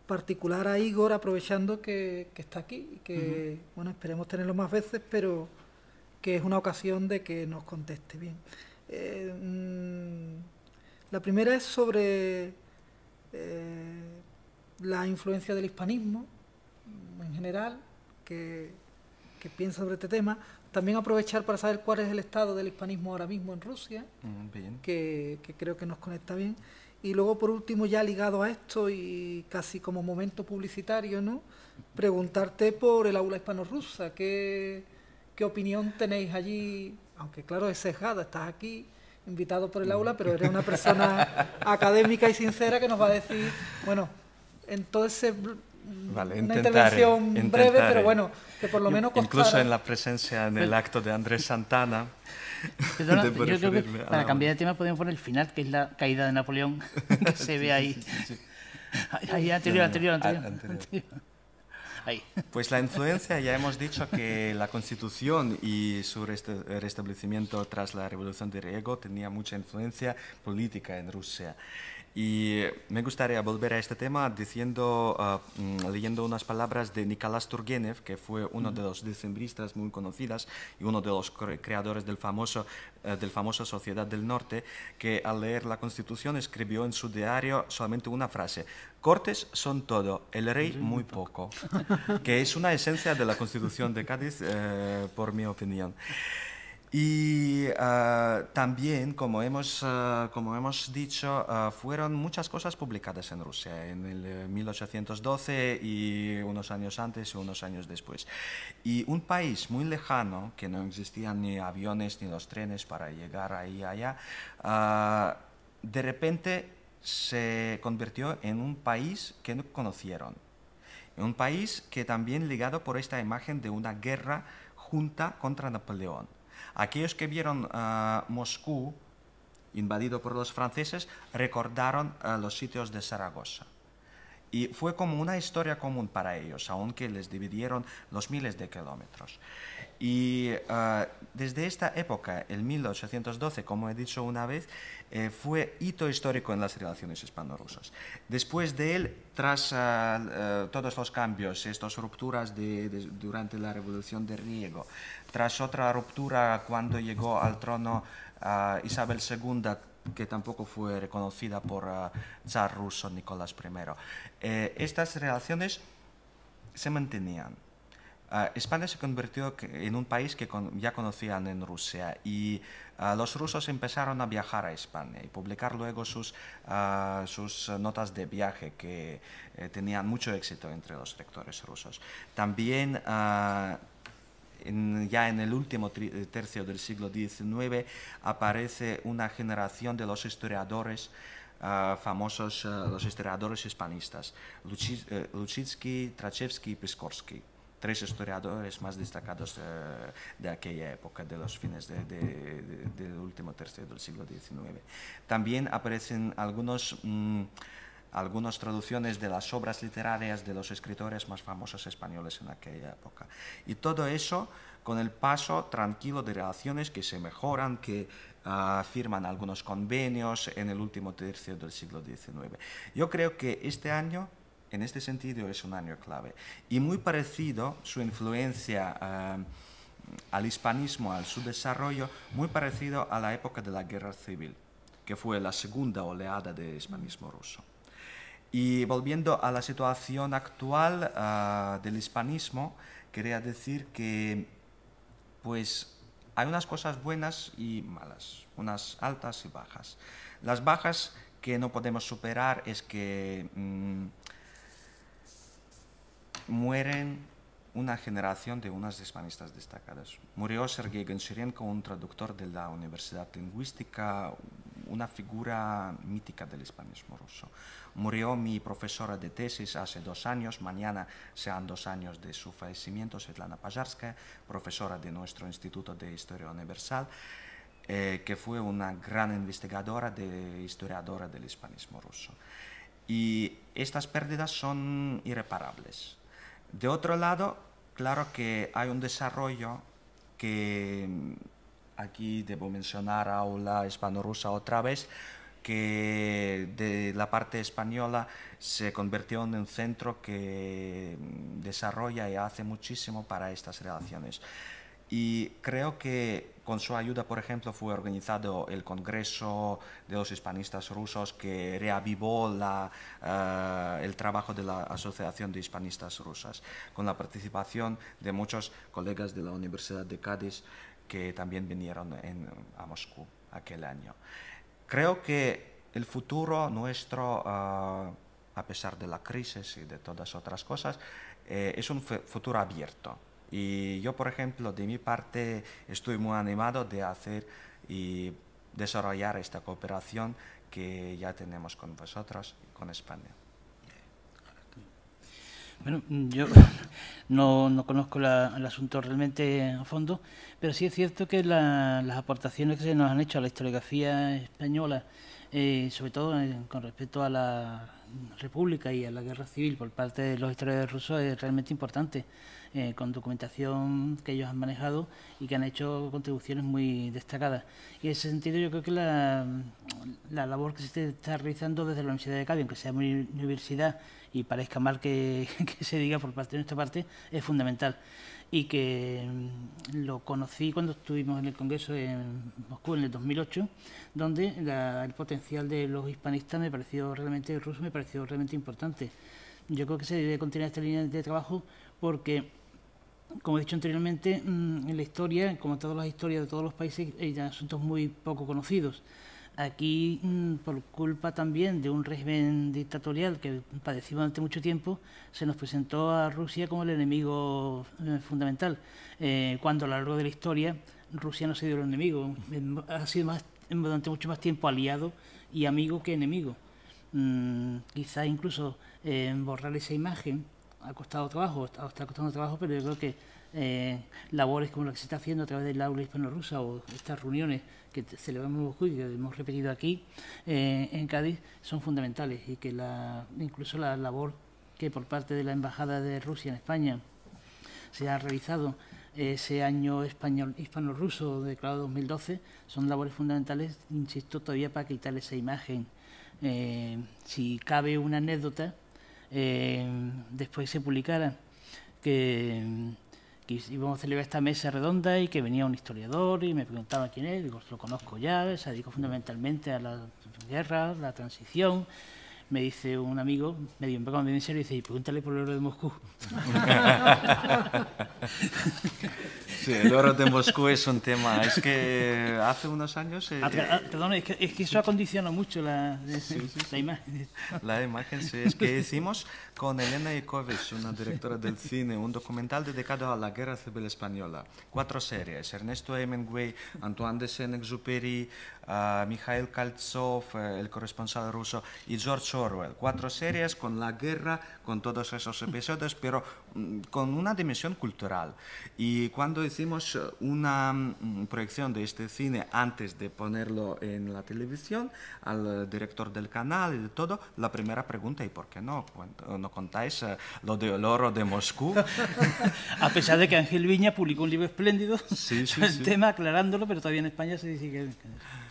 particular a Igor, aprovechando que, está aquí y que, bueno, esperemos tenerlo más veces, pero que es una ocasión de que nos conteste bien. Eh, mm, la primera es sobre eh, la influencia del hispanismo en general, que piensa sobre este tema. También aprovechar para saber cuál es el estado del hispanismo ahora mismo en Rusia, mm, Que, creo que nos conecta bien. Y luego, por último, ya ligado a esto y casi como momento publicitario, ¿no? Preguntarte por el aula hispano-rusa, ¿qué, opinión tenéis allí? Aunque claro, es sesgada, estás aquí invitado por el aula, pero eres una persona académica y sincera que nos va a decir, bueno, entonces… Mm, vale, una intervención breve, pero bueno, que por lo menos costara. Incluso en la presencia en el acto de Andrés Santana. yo creo para cambiar de tema podemos poner el final, que es la caída de Napoleón, que se ve ahí. ahí anterior, ah, anterior, anterior. Pues la influencia, ya hemos dicho que la constitución y su restablecimiento tras la revolución de Riego tenía mucha influencia política en Rusia. Y me gustaría volver a este tema diciendo, ah, mm, leyendo unas palabras de Nicolás Turgenev, que fue uno de los decembristas muy conocidas y uno de los creadores del famoso, eh, del famoso Sociedad del Norte, que al leer la Constitución escribió en su diario solamente una frase, Cortes son todo, el rey muy poco, que es una esencia de la Constitución de Cádiz, eh, por mi opinión. Y eh, también, como hemos, eh, como hemos dicho, eh, fueron muchas cosas publicadas en Rusia, en el 1812 y unos años antes y unos años después. Y un país muy lejano, que no existían ni aviones ni los trenes para llegar ahí allá, de repente se convirtió en un país que no conocieron. un país que también ligado por esta imagen de una guerra junta contra Napoleón Aquellos que vieron ah, Moscú invadido por los franceses recordaron ah, los sitios de Zaragoza. Y fue como una historia común para ellos, aunque les dividieron los miles de kilómetros. Y ah, desde esta época, el 1812, como he dicho una vez, eh, fue hito histórico en las relaciones hispano-rusas. Después de él, tras eh, todos los cambios, estas rupturas durante la Revolución de Riego, tras otra ruptura, cuando llegó al trono Isabel II, que tampoco fue reconocida por uh, zar ruso Nicolás I. Eh, estas relaciones se mantenían. Eh, España se convirtió en un país que ya conocían en Rusia y eh, los rusos empezaron a viajar a España y publicar luego sus, sus notas de viaje que tenían mucho éxito entre los lectores rusos. También ya en el último eh, tercio del siglo XIX aparece una generación de los historiadores ah, famosos ah, los historiadores hispanistas, eh, Luchitsky, Trachevsky y Piskorsky, tres historiadores más destacados eh, de aquella época, de los fines del último tercio del siglo XIX. También aparecen algunos... Mm, algunas traducciones de las obras literarias de los escritores más famosos españoles en aquella época. Y todo eso con el paso tranquilo de relaciones que se mejoran, que ah, firman algunos convenios en el último tercio del siglo XIX. Yo creo que este año en este sentido es un año clave. Y muy parecido su influencia ah, al hispanismo, al su desarrollo, muy parecido a la época de la guerra civil, que fue la segunda oleada del hispanismo ruso. Y volviendo a la situación actual ah, del hispanismo, quería decir que pues hay unas cosas buenas y malas, unas altas y bajas. Las bajas que no podemos superar es que mm, mueren una generación de unas hispanistas destacadas. Murió Sergei Gensurienko, un traductor de la Universidad Lingüística, una figura mítica del hispanismo ruso. Murió mi profesora de tesis hace dos años, mañana sean dos años de su fallecimiento, Svetlana Pajarska, profesora de nuestro Instituto de Historia Universal, eh, que fue una gran investigadora de historiadora del hispanismo ruso. Y estas pérdidas son irreparables. De otro lado, claro que hay un desarrollo que aquí debo mencionar aula hispano-rusa otra vez, que de la parte española se convirtió en un centro que desarrolla y hace muchísimo para estas relaciones. Y creo que con su ayuda, por ejemplo, fue organizado el Congreso de los Hispanistas Rusos que reavivó eh, el trabajo de la Asociación de Hispanistas Rusas, con la participación de muchos colegas de la Universidad de Cádiz, que también vinieron a Moscú aquel año. Creo que el futuro nuestro, ah, a pesar de la crisis y de todas otras cosas, eh, es un futuro abierto. Y yo, por ejemplo, de mi parte, estoy muy animado de hacer y desarrollar esta cooperación que ya tenemos con vosotros y con España. Bueno, yo no, conozco el asunto realmente a fondo, pero sí es cierto que las aportaciones que se nos han hecho a la historiografía española, eh, sobre todo con respecto a la República y a la Guerra Civil por parte de los historiadores rusos, es realmente importante. Eh, con documentación que ellos han manejado y que han hecho contribuciones muy destacadas. Y en ese sentido yo creo que la, labor que se está realizando desde la Universidad de Cádiz, aunque sea muy universidad y parezca mal que, se diga por parte de nuestra parte, es fundamental y que mm, lo conocí cuando estuvimos en el Congreso en Moscú en el 2008, donde el potencial de los hispanistas me pareció realmente ruso, me pareció realmente importante. Yo creo que se debe continuar esta línea de trabajo porque como he dicho anteriormente, mm, en la historia, como todas las historias de todos los países, hay asuntos muy poco conocidos. Aquí, mm, por culpa también de un régimen dictatorial que padecimos durante mucho tiempo, se nos presentó a Rusia como el enemigo eh, fundamental, eh, cuando a lo largo de la historia Rusia no ha sido el enemigo, ha sido más, durante mucho más tiempo aliado y amigo que enemigo. Mm, quizá quizás incluso eh, borrar esa imagen ha costado trabajo, está costando trabajo, pero yo creo que eh, labores como la que se está haciendo a través del aula hispano-rusa o estas reuniones que celebramos en Moscú y que hemos repetido aquí eh, en Cádiz son fundamentales y que la, incluso la labor que por parte de la Embajada de Rusia en España se ha realizado ese año español hispano-ruso declarado 2012 son labores fundamentales, insisto, todavía para quitar esa imagen. Eh, si cabe una anécdota, eh, después se publicara que, íbamos a celebrar esta mesa redonda y que venía un historiador y me preguntaba quién es, digo, lo conozco ya, se dedicó fundamentalmente a la guerra, la transición, me dice un amigo, medio empacado, medio en serio, y dice, pregúntale por el oro de Moscú. sí, el oro de Moscú es un tema. Es que hace unos años... Eh, ah, ah, perdón, es que, eso acondiciona mucho la, la imagen. La imagen, sí. Es que hicimos con Elena Ikovich, una directora del cine, un documental dedicado a la guerra civil española. Cuatro series. Ernesto Hemingway, Antoine de Saint-Exupéry, eh, Mikhail Kaltsov, eh, el corresponsal ruso, y George Cuatro series con la guerra, con todos esos episodios, pero mm, con una dimensión cultural. Y cuando hicimos eh, una mm, proyección de este cine antes de ponerlo en la televisión, al eh, director del canal y de todo, la primera pregunta, ¿y por qué no, no contáis eh, lo del oro de Moscú? A pesar de que Ángel Viña publicó un libro espléndido sí, el tema aclarándolo, pero todavía en España se dice que...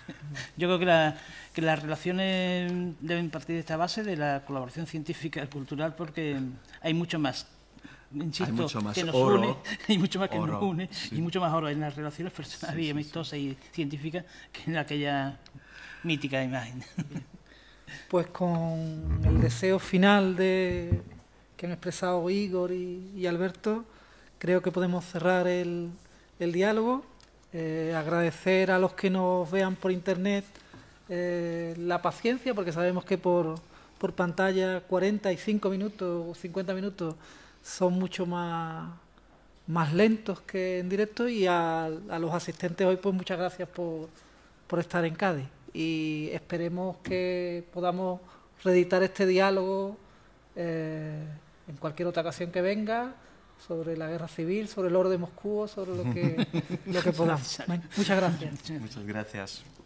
Yo creo que, las relaciones deben partir de esta base de la colaboración científica y cultural porque hay mucho más insisto, que nos une, y mucho más que oro, en las relaciones personales y amistosas y científicas que en aquella mítica imagen. Pues con el deseo final de que han expresado Igor y, Alberto, creo que podemos cerrar el diálogo. Eh, agradecer a los que nos vean por internet eh, la paciencia, porque sabemos que por, por pantalla 45 minutos o 50 minutos son mucho más, más lentos que en directo y a, los asistentes hoy pues muchas gracias por, estar en Cádiz y esperemos que podamos reeditar este diálogo eh, en cualquier otra ocasión que venga sobre la guerra civil, sobre el orden Moscú, sobre lo que, lo que podamos. Muchas gracias. Muchas gracias.